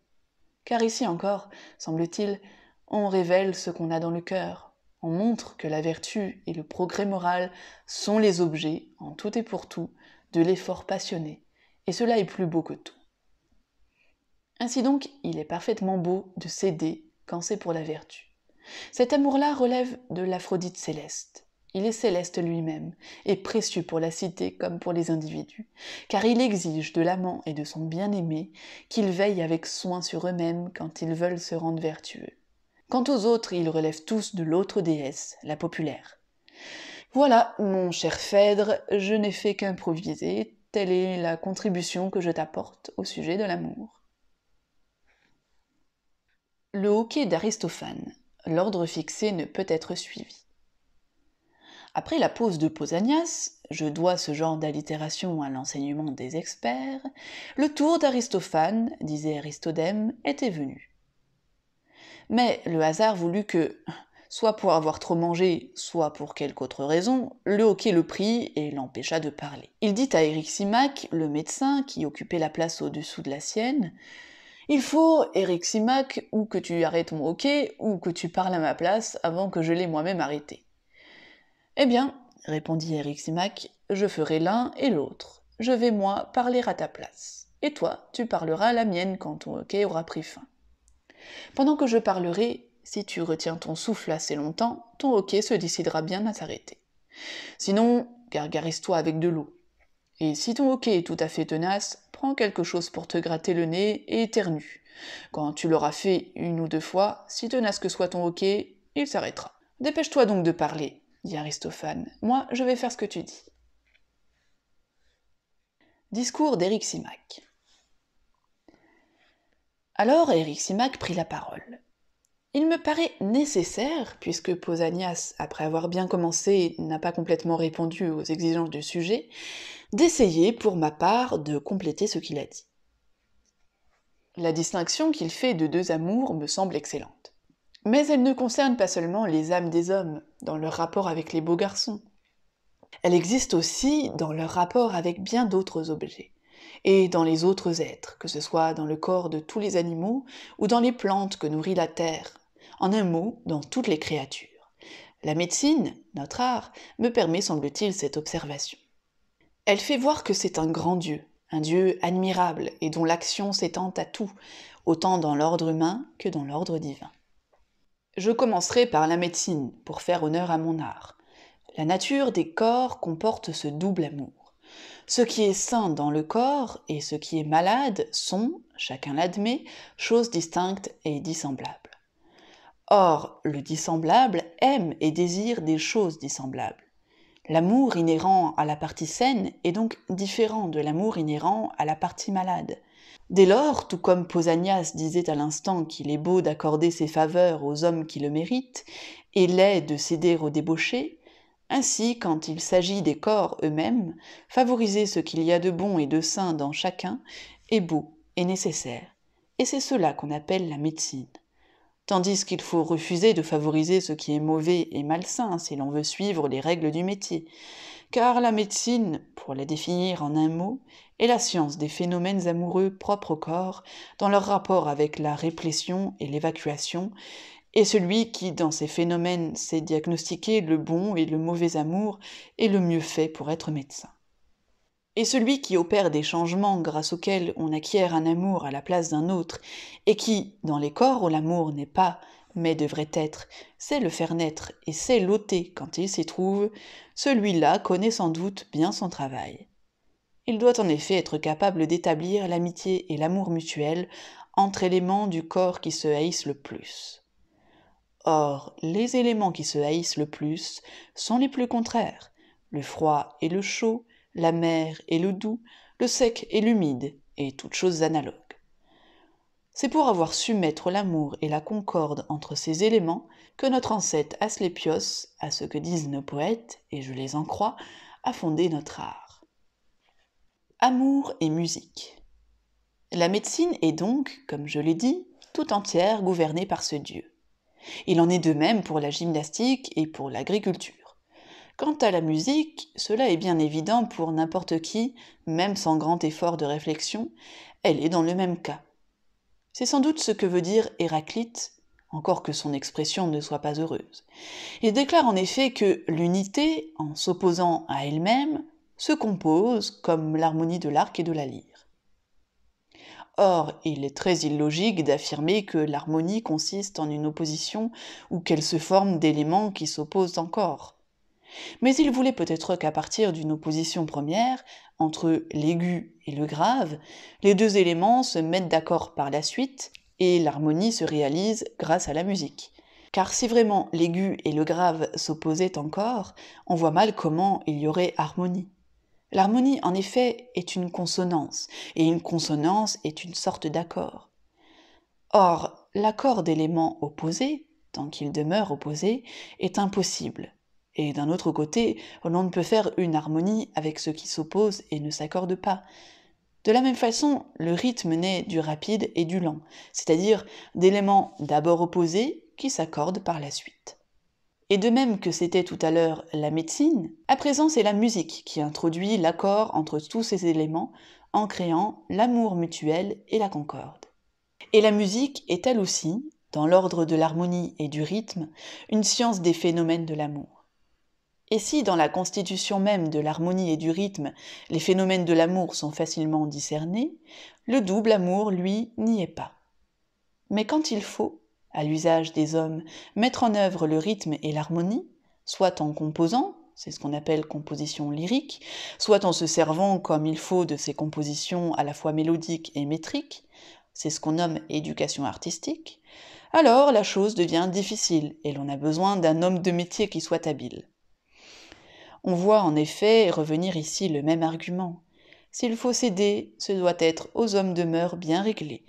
Car ici encore, semble-t-il, on révèle ce qu'on a dans le cœur, on montre que la vertu et le progrès moral sont les objets, en tout et pour tout, de l'effort passionné, et cela est plus beau que tout. Ainsi donc, il est parfaitement beau de céder quand c'est pour la vertu. Cet amour-là relève de l'Aphrodite céleste. Il est céleste lui-même, et précieux pour la cité comme pour les individus, car il exige de l'amant et de son bien-aimé qu'ils veillent avec soin sur eux-mêmes quand ils veulent se rendre vertueux. Quant aux autres, ils relèvent tous de l'autre déesse, la populaire. Voilà, mon cher Phèdre, je n'ai fait qu'improviser, telle est la contribution que je t'apporte au sujet de l'amour. Le hoquet d'Aristophane. L'ordre fixé ne peut être suivi. Après la pause de Posanias, je dois ce genre d'allitération à l'enseignement des experts, le tour d'Aristophane, disait Aristodème, était venu. Mais le hasard voulut que, soit pour avoir trop mangé, soit pour quelque autre raison, le hockey le prit et l'empêcha de parler. Il dit à Eric Simac, le médecin qui occupait la place au-dessous de la sienne, il faut, Eric Simac, ou que tu arrêtes ton hockey, ou que tu parles à ma place avant que je l'ai moi-même arrêté. Eh bien, répondit Eric Simac, je ferai l'un et l'autre. Je vais moi parler à ta place. Et toi, tu parleras à la mienne quand ton hockey aura pris fin. Pendant que je parlerai, si tu retiens ton souffle assez longtemps, ton hoquet se décidera bien à s'arrêter. Sinon, gargarise-toi avec de l'eau. Et si ton hoquet est tout à fait tenace, prends quelque chose pour te gratter le nez et éternue. Quand tu l'auras fait une ou deux fois, si tenace que soit ton hoquet, il s'arrêtera. Dépêche-toi donc de parler, dit Aristophane. Moi, je vais faire ce que tu dis. Discours d'Éric Simac. Alors Éric Simac prit la parole. Il me paraît nécessaire, puisque Posanias, après avoir bien commencé, n'a pas complètement répondu aux exigences du sujet, d'essayer, pour ma part, de compléter ce qu'il a dit. La distinction qu'il fait de deux amours me semble excellente. Mais elle ne concerne pas seulement les âmes des hommes, dans leur rapport avec les beaux garçons. Elle existe aussi dans leur rapport avec bien d'autres objets et dans les autres êtres, que ce soit dans le corps de tous les animaux ou dans les plantes que nourrit la terre, en un mot, dans toutes les créatures. La médecine, notre art, me permet, semble-t-il, cette observation. Elle fait voir que c'est un grand Dieu, un Dieu admirable et dont l'action s'étend à tout, autant dans l'ordre humain que dans l'ordre divin. Je commencerai par la médecine, pour faire honneur à mon art. La nature des corps comporte ce double amour. Ce qui est sain dans le corps et ce qui est malade sont, chacun l'admet, choses distinctes et dissemblables. Or, le dissemblable aime et désire des choses dissemblables. L'amour inhérent à la partie saine est donc différent de l'amour inhérent à la partie malade. Dès lors, tout comme Pausanias disait à l'instant qu'il est beau d'accorder ses faveurs aux hommes qui le méritent, et laid de céder aux débauchés, ainsi, quand il s'agit des corps eux-mêmes, favoriser ce qu'il y a de bon et de sain dans chacun est beau et nécessaire, et c'est cela qu'on appelle la médecine. Tandis qu'il faut refuser de favoriser ce qui est mauvais et malsain si l'on veut suivre les règles du métier, car la médecine, pour la définir en un mot, est la science des phénomènes amoureux propres au corps, dans leur rapport avec la répression et l'évacuation, et celui qui, dans ces phénomènes, sait diagnostiquer le bon et le mauvais amour est le mieux fait pour être médecin. Et celui qui opère des changements grâce auxquels on acquiert un amour à la place d'un autre, et qui, dans les corps où l'amour n'est pas, mais devrait être, sait le faire naître et sait l'ôter quand il s'y trouve, celui-là connaît sans doute bien son travail. Il doit en effet être capable d'établir l'amitié et l'amour mutuel entre éléments du corps qui se haïssent le plus. Or, les éléments qui se haïssent le plus sont les plus contraires, le froid et le chaud, la mer et le doux, le sec et l'humide, et toutes choses analogues. C'est pour avoir su mettre l'amour et la concorde entre ces éléments que notre ancêtre Asclépios, à ce que disent nos poètes, et je les en crois, a fondé notre art. Amour et musique. La médecine est donc, comme je l'ai dit, tout entière gouvernée par ce Dieu. Il en est de même pour la gymnastique et pour l'agriculture. Quant à la musique, cela est bien évident pour n'importe qui, même sans grand effort de réflexion, elle est dans le même cas. C'est sans doute ce que veut dire Héraclite, encore que son expression ne soit pas heureuse. Il déclare en effet que l'unité, en s'opposant à elle-même, se compose comme l'harmonie de l'arc et de la lyre. Or, il est très illogique d'affirmer que l'harmonie consiste en une opposition ou qu'elle se forme d'éléments qui s'opposent encore. Mais il voulait peut-être qu'à partir d'une opposition première, entre l'aigu et le grave, les deux éléments se mettent d'accord par la suite et l'harmonie se réalise grâce à la musique. Car si vraiment l'aigu et le grave s'opposaient encore, on voit mal comment il y aurait harmonie. L'harmonie, en effet, est une consonance, et une consonance est une sorte d'accord. Or, l'accord d'éléments opposés, tant qu'ils demeurent opposés, est impossible. Et d'un autre côté, l'on ne peut faire une harmonie avec ceux qui s'opposent et ne s'accordent pas. De la même façon, le rythme naît du rapide et du lent, c'est-à-dire d'éléments d'abord opposés qui s'accordent par la suite. Et de même que c'était tout à l'heure la médecine, à présent c'est la musique qui introduit l'accord entre tous ces éléments en créant l'amour mutuel et la concorde. Et la musique est elle aussi, dans l'ordre de l'harmonie et du rythme, une science des phénomènes de l'amour. Et si dans la constitution même de l'harmonie et du rythme, les phénomènes de l'amour sont facilement discernés, le double amour, lui, n'y est pas. Mais quand il faut, à l'usage des hommes, mettre en œuvre le rythme et l'harmonie, soit en composant, c'est ce qu'on appelle composition lyrique, soit en se servant comme il faut de ces compositions à la fois mélodiques et métriques, c'est ce qu'on nomme éducation artistique, alors la chose devient difficile et l'on a besoin d'un homme de métier qui soit habile. On voit en effet revenir ici le même argument. S'il faut céder, ce doit être aux hommes de mœurs bien réglés,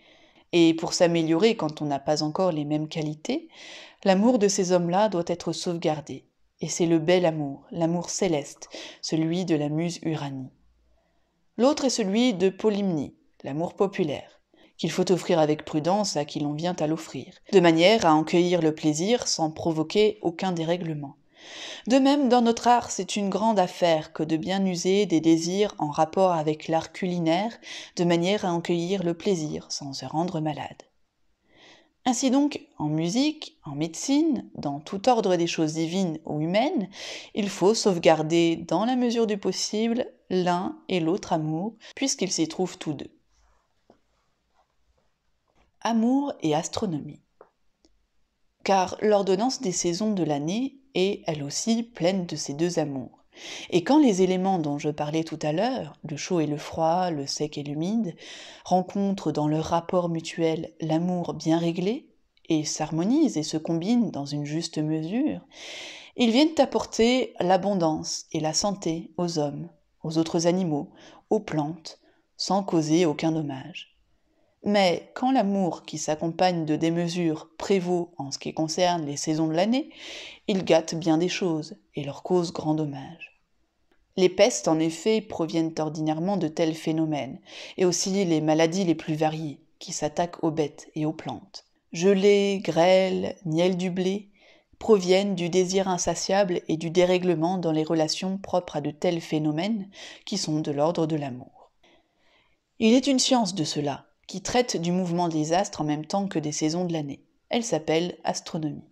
et pour s'améliorer quand on n'a pas encore les mêmes qualités, l'amour de ces hommes-là doit être sauvegardé. Et c'est le bel amour, l'amour céleste, celui de la muse Uranie. L'autre est celui de Polymnie, l'amour populaire, qu'il faut offrir avec prudence à qui l'on vient à l'offrir, de manière à en cueillir le plaisir sans provoquer aucun dérèglement. De même, dans notre art, c'est une grande affaire que de bien user des désirs en rapport avec l'art culinaire, de manière à en cueillir le plaisir sans se rendre malade. Ainsi donc, en musique, en médecine, dans tout ordre des choses divines ou humaines, il faut sauvegarder, dans la mesure du possible, l'un et l'autre amour, puisqu'ils s'y trouvent tous deux. Amour et astronomie. Car l'ordonnance des saisons de l'année et elle aussi pleine de ces deux amours. Et quand les éléments dont je parlais tout à l'heure, le chaud et le froid, le sec et l'humide, rencontrent dans leur rapport mutuel l'amour bien réglé, et s'harmonisent et se combinent dans une juste mesure, ils viennent apporter l'abondance et la santé aux hommes, aux autres animaux, aux plantes, sans causer aucun dommage. Mais quand l'amour qui s'accompagne de démesures prévaut en ce qui concerne les saisons de l'année, il gâte bien des choses et leur cause grand dommage. Les pestes, en effet, proviennent ordinairement de tels phénomènes, et aussi les maladies les plus variées, qui s'attaquent aux bêtes et aux plantes. Gelées, grêles, miel du blé, proviennent du désir insatiable et du dérèglement dans les relations propres à de tels phénomènes, qui sont de l'ordre de l'amour. Il est une science de cela, qui traite du mouvement des astres en même temps que des saisons de l'année. Elle s'appelle Astronomie.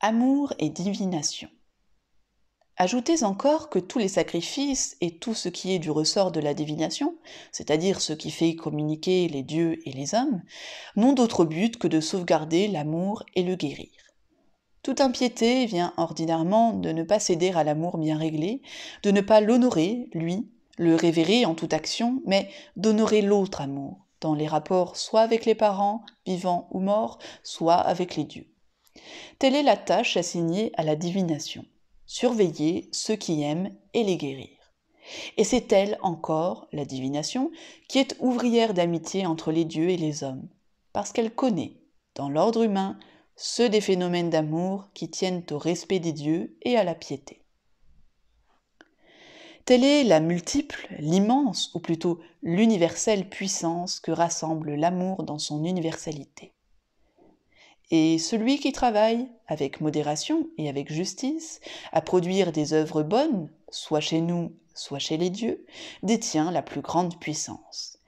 Amour et divination. Ajoutez encore que tous les sacrifices et tout ce qui est du ressort de la divination, c'est-à-dire ce qui fait communiquer les dieux et les hommes, n'ont d'autre but que de sauvegarder l'amour et le guérir. Toute impiété vient ordinairement de ne pas céder à l'amour bien réglé, de ne pas l'honorer, lui, le révérer en toute action, mais d'honorer l'autre amour, dans les rapports soit avec les parents, vivants ou morts, soit avec les dieux. Telle est la tâche assignée à la divination, surveiller ceux qui aiment et les guérir. Et c'est elle encore, la divination, qui est ouvrière d'amitié entre les dieux et les hommes, parce qu'elle connaît, dans l'ordre humain, ceux des phénomènes d'amour qui tiennent au respect des dieux et à la piété. Telle est la multiple, l'immense, ou plutôt l'universelle puissance que rassemble l'amour dans son universalité. Et celui qui travaille, avec modération et avec justice, à produire des œuvres bonnes, soit chez nous, soit chez les dieux, détient la plus grande puissance.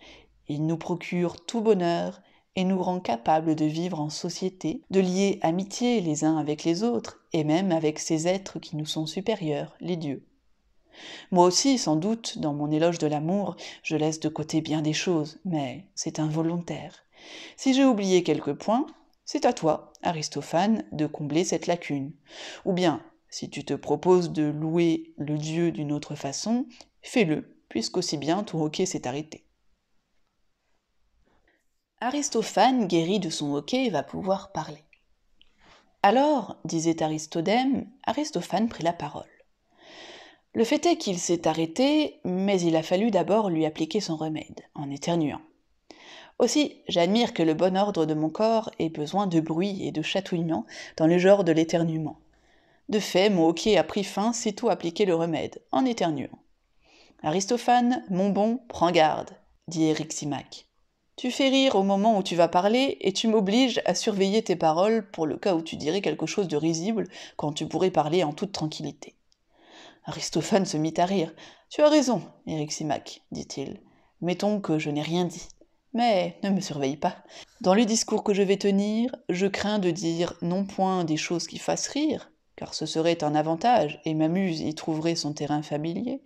Il nous procure tout bonheur et nous rend capables de vivre en société, de lier amitié les uns avec les autres, et même avec ces êtres qui nous sont supérieurs, les dieux. Moi aussi, sans doute, dans mon éloge de l'amour, je laisse de côté bien des choses, mais c'est involontaire. Si j'ai oublié quelques points, c'est à toi, Aristophane, de combler cette lacune. Ou bien, si tu te proposes de louer le Dieu d'une autre façon, fais-le, puisqu'aussi bien ton hoquet s'est arrêté. Aristophane, guéri de son hoquet, va pouvoir parler. Alors, disait Aristodème, Aristophane prit la parole. Le fait est qu'il s'est arrêté, mais il a fallu d'abord lui appliquer son remède, en éternuant. Aussi, j'admire que le bon ordre de mon corps ait besoin de bruit et de chatouillement dans le genre de l'éternuement. De fait, mon hoquet a pris fin c'est tout appliqué le remède, en éternuant. Aristophane, mon bon, prends garde, dit Simac. Tu fais rire au moment où tu vas parler et tu m'obliges à surveiller tes paroles pour le cas où tu dirais quelque chose de risible quand tu pourrais parler en toute tranquillité. Aristophane se mit à rire. Tu as raison, Simac, dit-il. Mettons que je n'ai rien dit. Mais ne me surveille pas. Dans le discours que je vais tenir, je crains de dire non point des choses qui fassent rire, car ce serait un avantage, et ma muse y trouverait son terrain familier,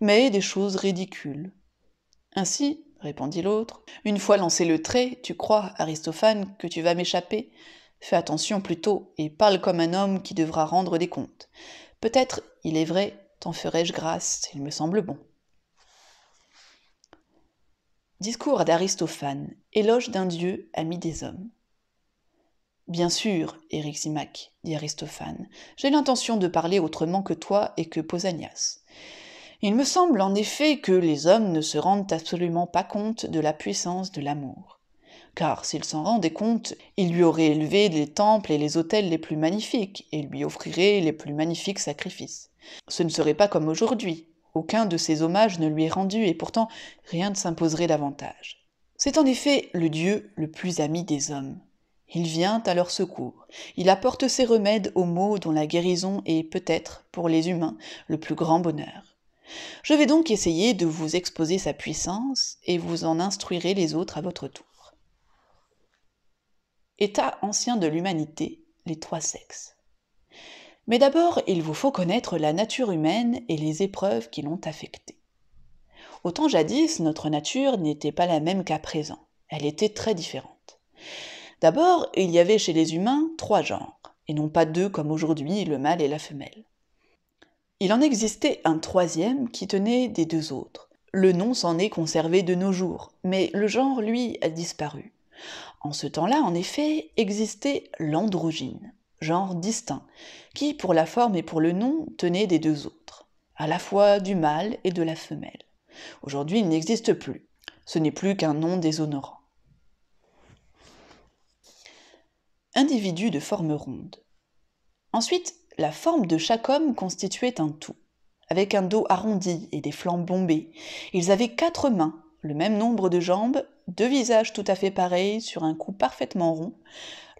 mais des choses ridicules. Ainsi, répondit l'autre, une fois lancé le trait, tu crois, Aristophane, que tu vas m'échapper Fais attention plutôt, et parle comme un homme qui devra rendre des comptes. Peut-être, il est vrai, t'en ferai-je grâce, il me semble bon. Discours d'Aristophane, éloge d'un dieu ami des hommes. Bien sûr, Éric dit Aristophane, j'ai l'intention de parler autrement que toi et que Posanias. Il me semble en effet que les hommes ne se rendent absolument pas compte de la puissance de l'amour car s'il s'en rendait compte, il lui aurait élevé les temples et les hôtels les plus magnifiques, et lui offrirait les plus magnifiques sacrifices. Ce ne serait pas comme aujourd'hui, aucun de ces hommages ne lui est rendu, et pourtant rien ne s'imposerait davantage. C'est en effet le Dieu le plus ami des hommes. Il vient à leur secours, il apporte ses remèdes aux maux dont la guérison est peut-être, pour les humains, le plus grand bonheur. Je vais donc essayer de vous exposer sa puissance et vous en instruirez les autres à votre tour état ancien de l'humanité, les trois sexes. Mais d'abord, il vous faut connaître la nature humaine et les épreuves qui l'ont affectée. Autant jadis, notre nature n'était pas la même qu'à présent. Elle était très différente. D'abord, il y avait chez les humains trois genres, et non pas deux comme aujourd'hui, le mâle et la femelle. Il en existait un troisième qui tenait des deux autres. Le nom s'en est conservé de nos jours, mais le genre, lui, a disparu. En ce temps-là, en effet, existait l'androgyne, genre distinct, qui, pour la forme et pour le nom, tenait des deux autres, à la fois du mâle et de la femelle. Aujourd'hui, il n'existe plus. Ce n'est plus qu'un nom déshonorant. Individu de forme ronde. Ensuite, la forme de chaque homme constituait un tout. Avec un dos arrondi et des flancs bombés, ils avaient quatre mains le même nombre de jambes, deux visages tout à fait pareils sur un cou parfaitement rond.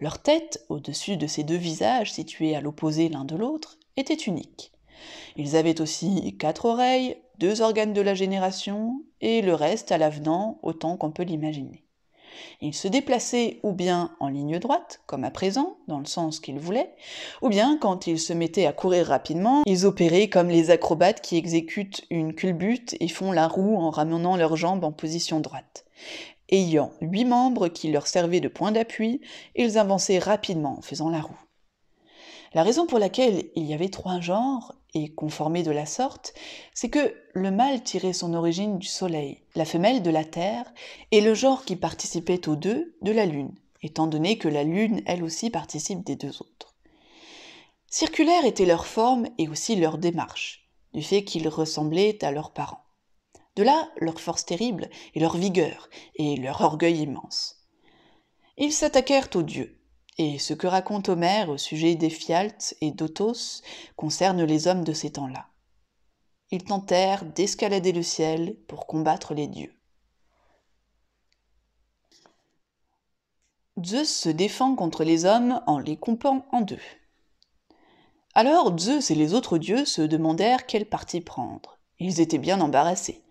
Leur tête, au-dessus de ces deux visages situés à l'opposé l'un de l'autre, était unique. Ils avaient aussi quatre oreilles, deux organes de la génération, et le reste à l'avenant autant qu'on peut l'imaginer. Ils se déplaçaient ou bien en ligne droite, comme à présent, dans le sens qu'ils voulaient, ou bien quand ils se mettaient à courir rapidement, ils opéraient comme les acrobates qui exécutent une culbute et font la roue en ramenant leurs jambes en position droite. Ayant huit membres qui leur servaient de point d'appui, ils avançaient rapidement en faisant la roue. La raison pour laquelle il y avait trois genres et conformé de la sorte, c'est que le mâle tirait son origine du Soleil, la femelle de la Terre, et le genre qui participait aux deux de la Lune, étant donné que la Lune elle aussi participe des deux autres. Circulaires étaient leur forme et aussi leur démarche, du fait qu'ils ressemblaient à leurs parents. De là leur force terrible et leur vigueur, et leur orgueil immense. Ils s'attaquèrent aux dieux, et ce que raconte Homère au sujet des Fialtes et d'Otos concerne les hommes de ces temps-là. Ils tentèrent d'escalader le ciel pour combattre les dieux. Zeus se défend contre les hommes en les compant en deux. Alors Zeus et les autres dieux se demandèrent quelle partie prendre. Ils étaient bien embarrassés.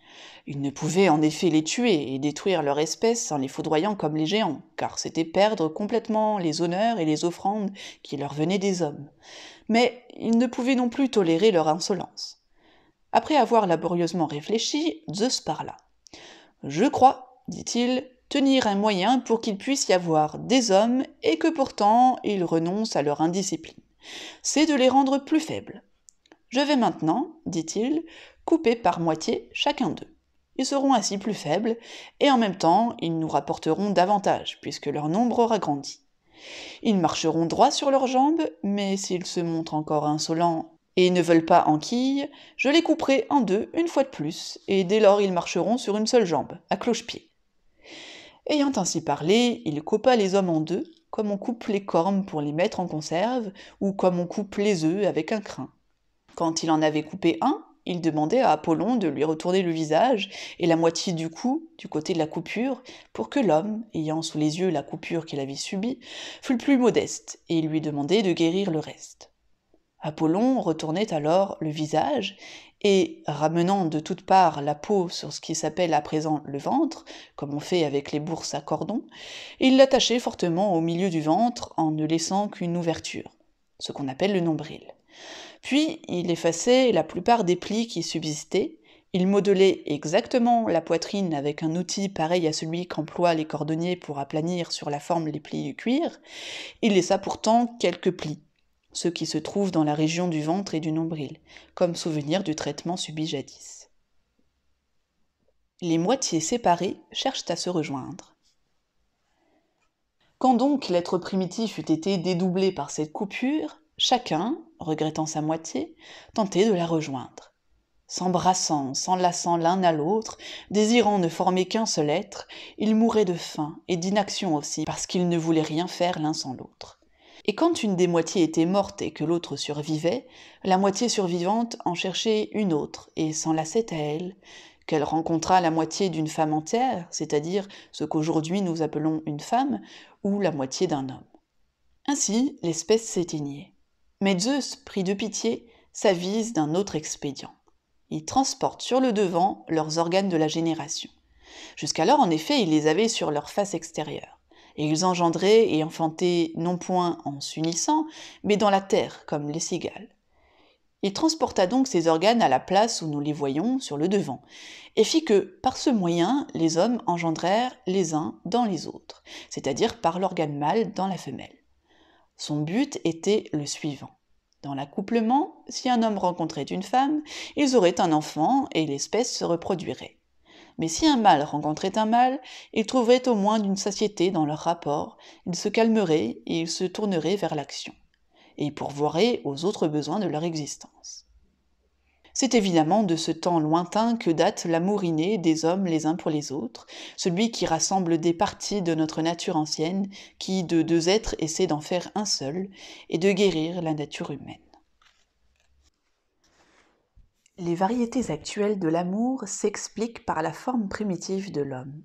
Ils ne pouvaient en effet les tuer et détruire leur espèce en les foudroyant comme les géants, car c'était perdre complètement les honneurs et les offrandes qui leur venaient des hommes. Mais ils ne pouvaient non plus tolérer leur insolence. Après avoir laborieusement réfléchi, Zeus parla. Je crois, dit-il, tenir un moyen pour qu'il puisse y avoir des hommes et que pourtant ils renoncent à leur indiscipline. C'est de les rendre plus faibles. Je vais maintenant, dit-il, couper par moitié chacun d'eux. Ils seront ainsi plus faibles, et en même temps, ils nous rapporteront davantage, puisque leur nombre aura grandi. Ils marcheront droit sur leurs jambes, mais s'ils se montrent encore insolents et ne veulent pas en quille, je les couperai en deux une fois de plus, et dès lors ils marcheront sur une seule jambe, à cloche-pied. Ayant ainsi parlé, il coupa les hommes en deux, comme on coupe les cornes pour les mettre en conserve, ou comme on coupe les œufs avec un crin. Quand il en avait coupé un, il demandait à Apollon de lui retourner le visage et la moitié du cou, du côté de la coupure, pour que l'homme, ayant sous les yeux la coupure qu'il avait subie, fût le plus modeste, et il lui demandait de guérir le reste. Apollon retournait alors le visage, et, ramenant de toutes parts la peau sur ce qui s'appelle à présent le ventre, comme on fait avec les bourses à cordon, il l'attachait fortement au milieu du ventre en ne laissant qu'une ouverture, ce qu'on appelle le nombril. Puis il effaçait la plupart des plis qui subsistaient, il modelait exactement la poitrine avec un outil pareil à celui qu'emploient les cordonniers pour aplanir sur la forme les plis du cuir, il laissa pourtant quelques plis, ceux qui se trouvent dans la région du ventre et du nombril, comme souvenir du traitement subi jadis. Les moitiés séparées cherchent à se rejoindre. Quand donc l'être primitif eut été dédoublé par cette coupure, Chacun, regrettant sa moitié, tentait de la rejoindre. S'embrassant, s'enlaçant l'un à l'autre, désirant ne former qu'un seul être, ils mouraient de faim et d'inaction aussi, parce qu'ils ne voulaient rien faire l'un sans l'autre. Et quand une des moitiés était morte et que l'autre survivait, la moitié survivante en cherchait une autre et s'enlaçait à elle, qu'elle rencontra la moitié d'une femme entière, c'est-à-dire ce qu'aujourd'hui nous appelons une femme, ou la moitié d'un homme. Ainsi, l'espèce s'éteignait. Mais Zeus, pris de pitié, s'avise d'un autre expédient. Il transporte sur le devant leurs organes de la génération. Jusqu'alors, en effet, il les avait sur leur face extérieure. Et ils engendraient et enfantaient non point en s'unissant, mais dans la terre, comme les cigales. Il transporta donc ces organes à la place où nous les voyons, sur le devant, et fit que, par ce moyen, les hommes engendrèrent les uns dans les autres, c'est-à-dire par l'organe mâle dans la femelle. Son but était le suivant. Dans l'accouplement, si un homme rencontrait une femme, ils auraient un enfant et l'espèce se reproduirait. Mais si un mâle rencontrait un mâle, ils trouveraient au moins d'une satiété dans leur rapport, ils se calmeraient et ils se tourneraient vers l'action, et pourvoiraient aux autres besoins de leur existence. C'est évidemment de ce temps lointain que date l'amour inné des hommes les uns pour les autres, celui qui rassemble des parties de notre nature ancienne, qui de deux êtres essaie d'en faire un seul, et de guérir la nature humaine. Les variétés actuelles de l'amour s'expliquent par la forme primitive de l'homme.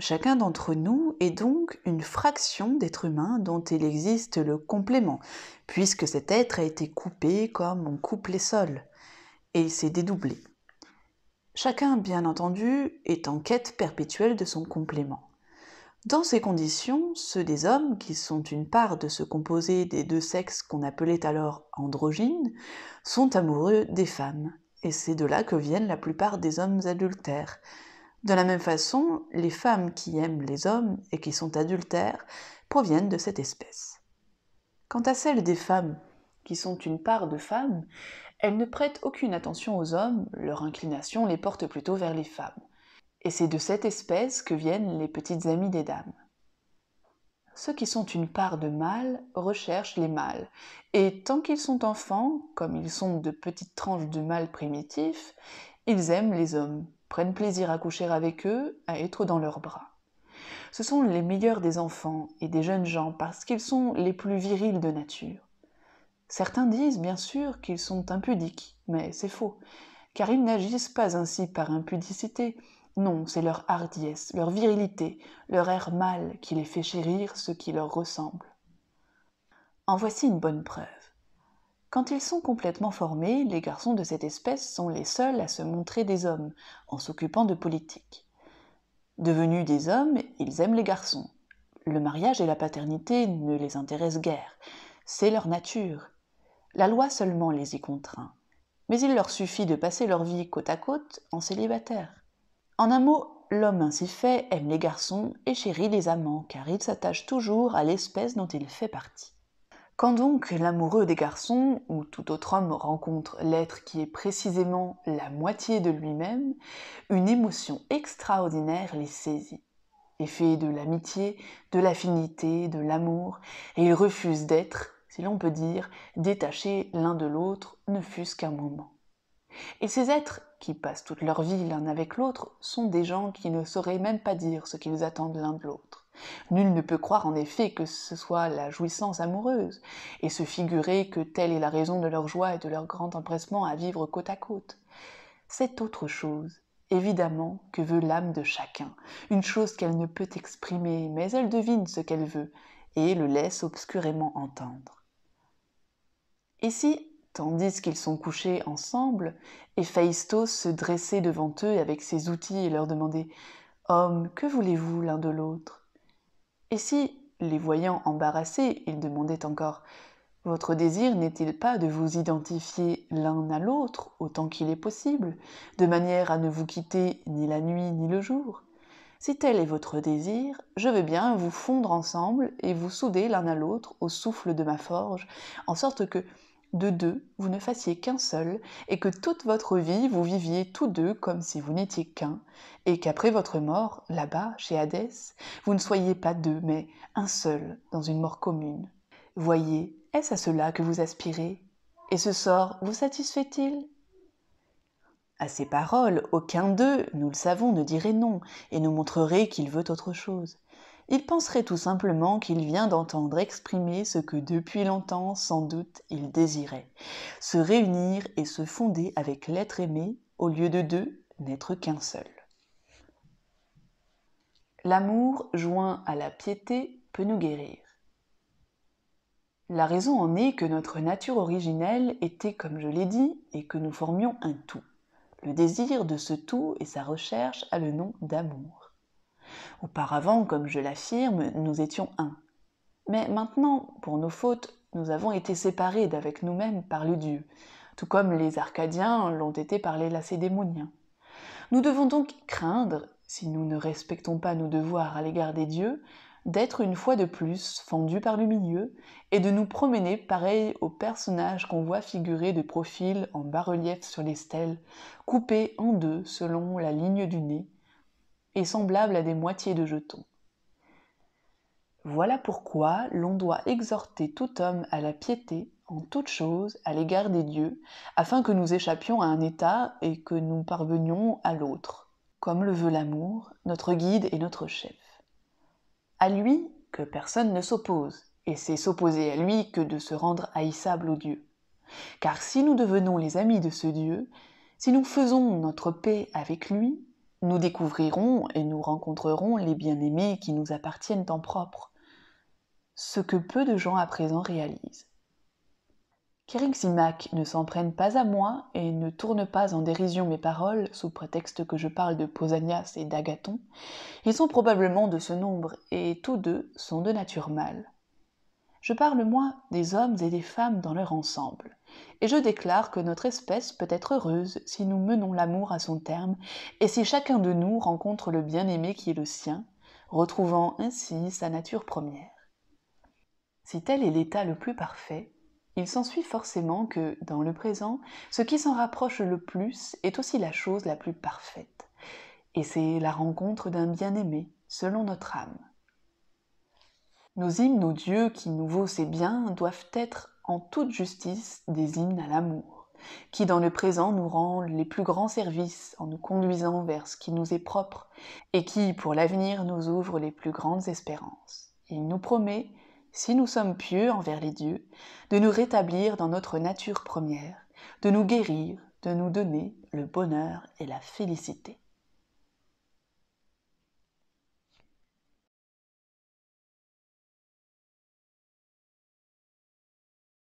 Chacun d'entre nous est donc une fraction d'être humain dont il existe le complément, puisque cet être a été coupé comme on coupe les sols, et il s'est dédoublé. Chacun, bien entendu, est en quête perpétuelle de son complément. Dans ces conditions, ceux des hommes, qui sont une part de ce composé des deux sexes qu'on appelait alors androgynes, sont amoureux des femmes, et c'est de là que viennent la plupart des hommes adultères, de la même façon, les femmes qui aiment les hommes et qui sont adultères proviennent de cette espèce. Quant à celles des femmes, qui sont une part de femmes, elles ne prêtent aucune attention aux hommes, leur inclination les porte plutôt vers les femmes. Et c'est de cette espèce que viennent les petites amies des dames. Ceux qui sont une part de mâles recherchent les mâles, et tant qu'ils sont enfants, comme ils sont de petites tranches de mâles primitifs, ils aiment les hommes, prennent plaisir à coucher avec eux, à être dans leurs bras. Ce sont les meilleurs des enfants et des jeunes gens parce qu'ils sont les plus virils de nature. Certains disent bien sûr qu'ils sont impudiques, mais c'est faux, car ils n'agissent pas ainsi par impudicité. Non, c'est leur hardiesse, leur virilité, leur air mâle qui les fait chérir ce qui leur ressemble. En voici une bonne preuve. Quand ils sont complètement formés, les garçons de cette espèce sont les seuls à se montrer des hommes, en s'occupant de politique. Devenus des hommes, ils aiment les garçons. Le mariage et la paternité ne les intéressent guère. C'est leur nature. La loi seulement les y contraint. Mais il leur suffit de passer leur vie côte à côte en célibataire. En un mot, l'homme ainsi fait aime les garçons et chérit les amants, car il s'attache toujours à l'espèce dont il fait partie. Quand donc l'amoureux des garçons ou tout autre homme rencontre l'être qui est précisément la moitié de lui-même, une émotion extraordinaire les saisit. Effet de l'amitié, de l'affinité, de l'amour, et ils refusent d'être, si l'on peut dire, détachés l'un de l'autre, ne fût-ce qu'un moment. Et ces êtres, qui passent toute leur vie l'un avec l'autre, sont des gens qui ne sauraient même pas dire ce qu'ils attendent l'un de l'autre. Nul ne peut croire en effet que ce soit la jouissance amoureuse, et se figurer que telle est la raison de leur joie et de leur grand empressement à vivre côte à côte. C'est autre chose, évidemment, que veut l'âme de chacun, une chose qu'elle ne peut exprimer, mais elle devine ce qu'elle veut, et le laisse obscurément entendre. Ici, tandis qu'ils sont couchés ensemble, Héphaïstos se dressait devant eux avec ses outils et leur demandait Homme, que voulez-vous l'un de l'autre et si, les voyant embarrassés, ils demandaient encore Votre désir n'est-il pas de vous identifier l'un à l'autre autant qu'il est possible, de manière à ne vous quitter ni la nuit ni le jour si tel est votre désir, je veux bien vous fondre ensemble et vous souder l'un à l'autre au souffle de ma forge, en sorte que, de deux, vous ne fassiez qu'un seul, et que toute votre vie, vous viviez tous deux comme si vous n'étiez qu'un, et qu'après votre mort, là-bas, chez Hadès, vous ne soyez pas deux, mais un seul, dans une mort commune. Voyez, est-ce à cela que vous aspirez Et ce sort vous satisfait-il À ces paroles, aucun d'eux, nous le savons, ne dirait non, et nous montrerait qu'il veut autre chose il penserait tout simplement qu'il vient d'entendre exprimer ce que depuis longtemps sans doute il désirait, se réunir et se fonder avec l'être aimé au lieu de deux, n'être qu'un seul. L'amour joint à la piété peut nous guérir. La raison en est que notre nature originelle était, comme je l'ai dit, et que nous formions un tout. Le désir de ce tout et sa recherche a le nom d'amour. Auparavant, comme je l'affirme, nous étions un. Mais maintenant, pour nos fautes, nous avons été séparés d'avec nous-mêmes par le Dieu, tout comme les Arcadiens l'ont été par les Lacédémoniens. Nous devons donc craindre, si nous ne respectons pas nos devoirs à l'égard des dieux, d'être une fois de plus fendus par le milieu et de nous promener pareil aux personnages qu'on voit figurer de profil en bas-relief sur les stèles, coupés en deux selon la ligne du nez, et semblable à des moitiés de jetons. Voilà pourquoi l'on doit exhorter tout homme à la piété en toute chose à l'égard des dieux, afin que nous échappions à un état et que nous parvenions à l'autre, comme le veut l'amour, notre guide et notre chef. À lui que personne ne s'oppose, et c'est s'opposer à lui que de se rendre haïssable aux dieux. Car si nous devenons les amis de ce Dieu, si nous faisons notre paix avec lui, nous découvrirons et nous rencontrerons les bien-aimés qui nous appartiennent en propre, ce que peu de gens à présent réalisent. Simak ne s'en prenne pas à moi et ne tourne pas en dérision mes paroles sous prétexte que je parle de Posanias et d'Agathon. Ils sont probablement de ce nombre et tous deux sont de nature mâle je parle moi des hommes et des femmes dans leur ensemble, et je déclare que notre espèce peut être heureuse si nous menons l'amour à son terme et si chacun de nous rencontre le bien-aimé qui est le sien, retrouvant ainsi sa nature première. Si tel est l'état le plus parfait, il s'ensuit forcément que, dans le présent, ce qui s'en rapproche le plus est aussi la chose la plus parfaite. Et c'est la rencontre d'un bien-aimé, selon notre âme. Nos hymnes aux dieux qui nous vaut ces biens doivent être en toute justice des hymnes à l'amour, qui dans le présent nous rend les plus grands services en nous conduisant vers ce qui nous est propre, et qui pour l'avenir nous ouvre les plus grandes espérances. Il nous promet, si nous sommes pieux envers les dieux, de nous rétablir dans notre nature première, de nous guérir, de nous donner le bonheur et la félicité.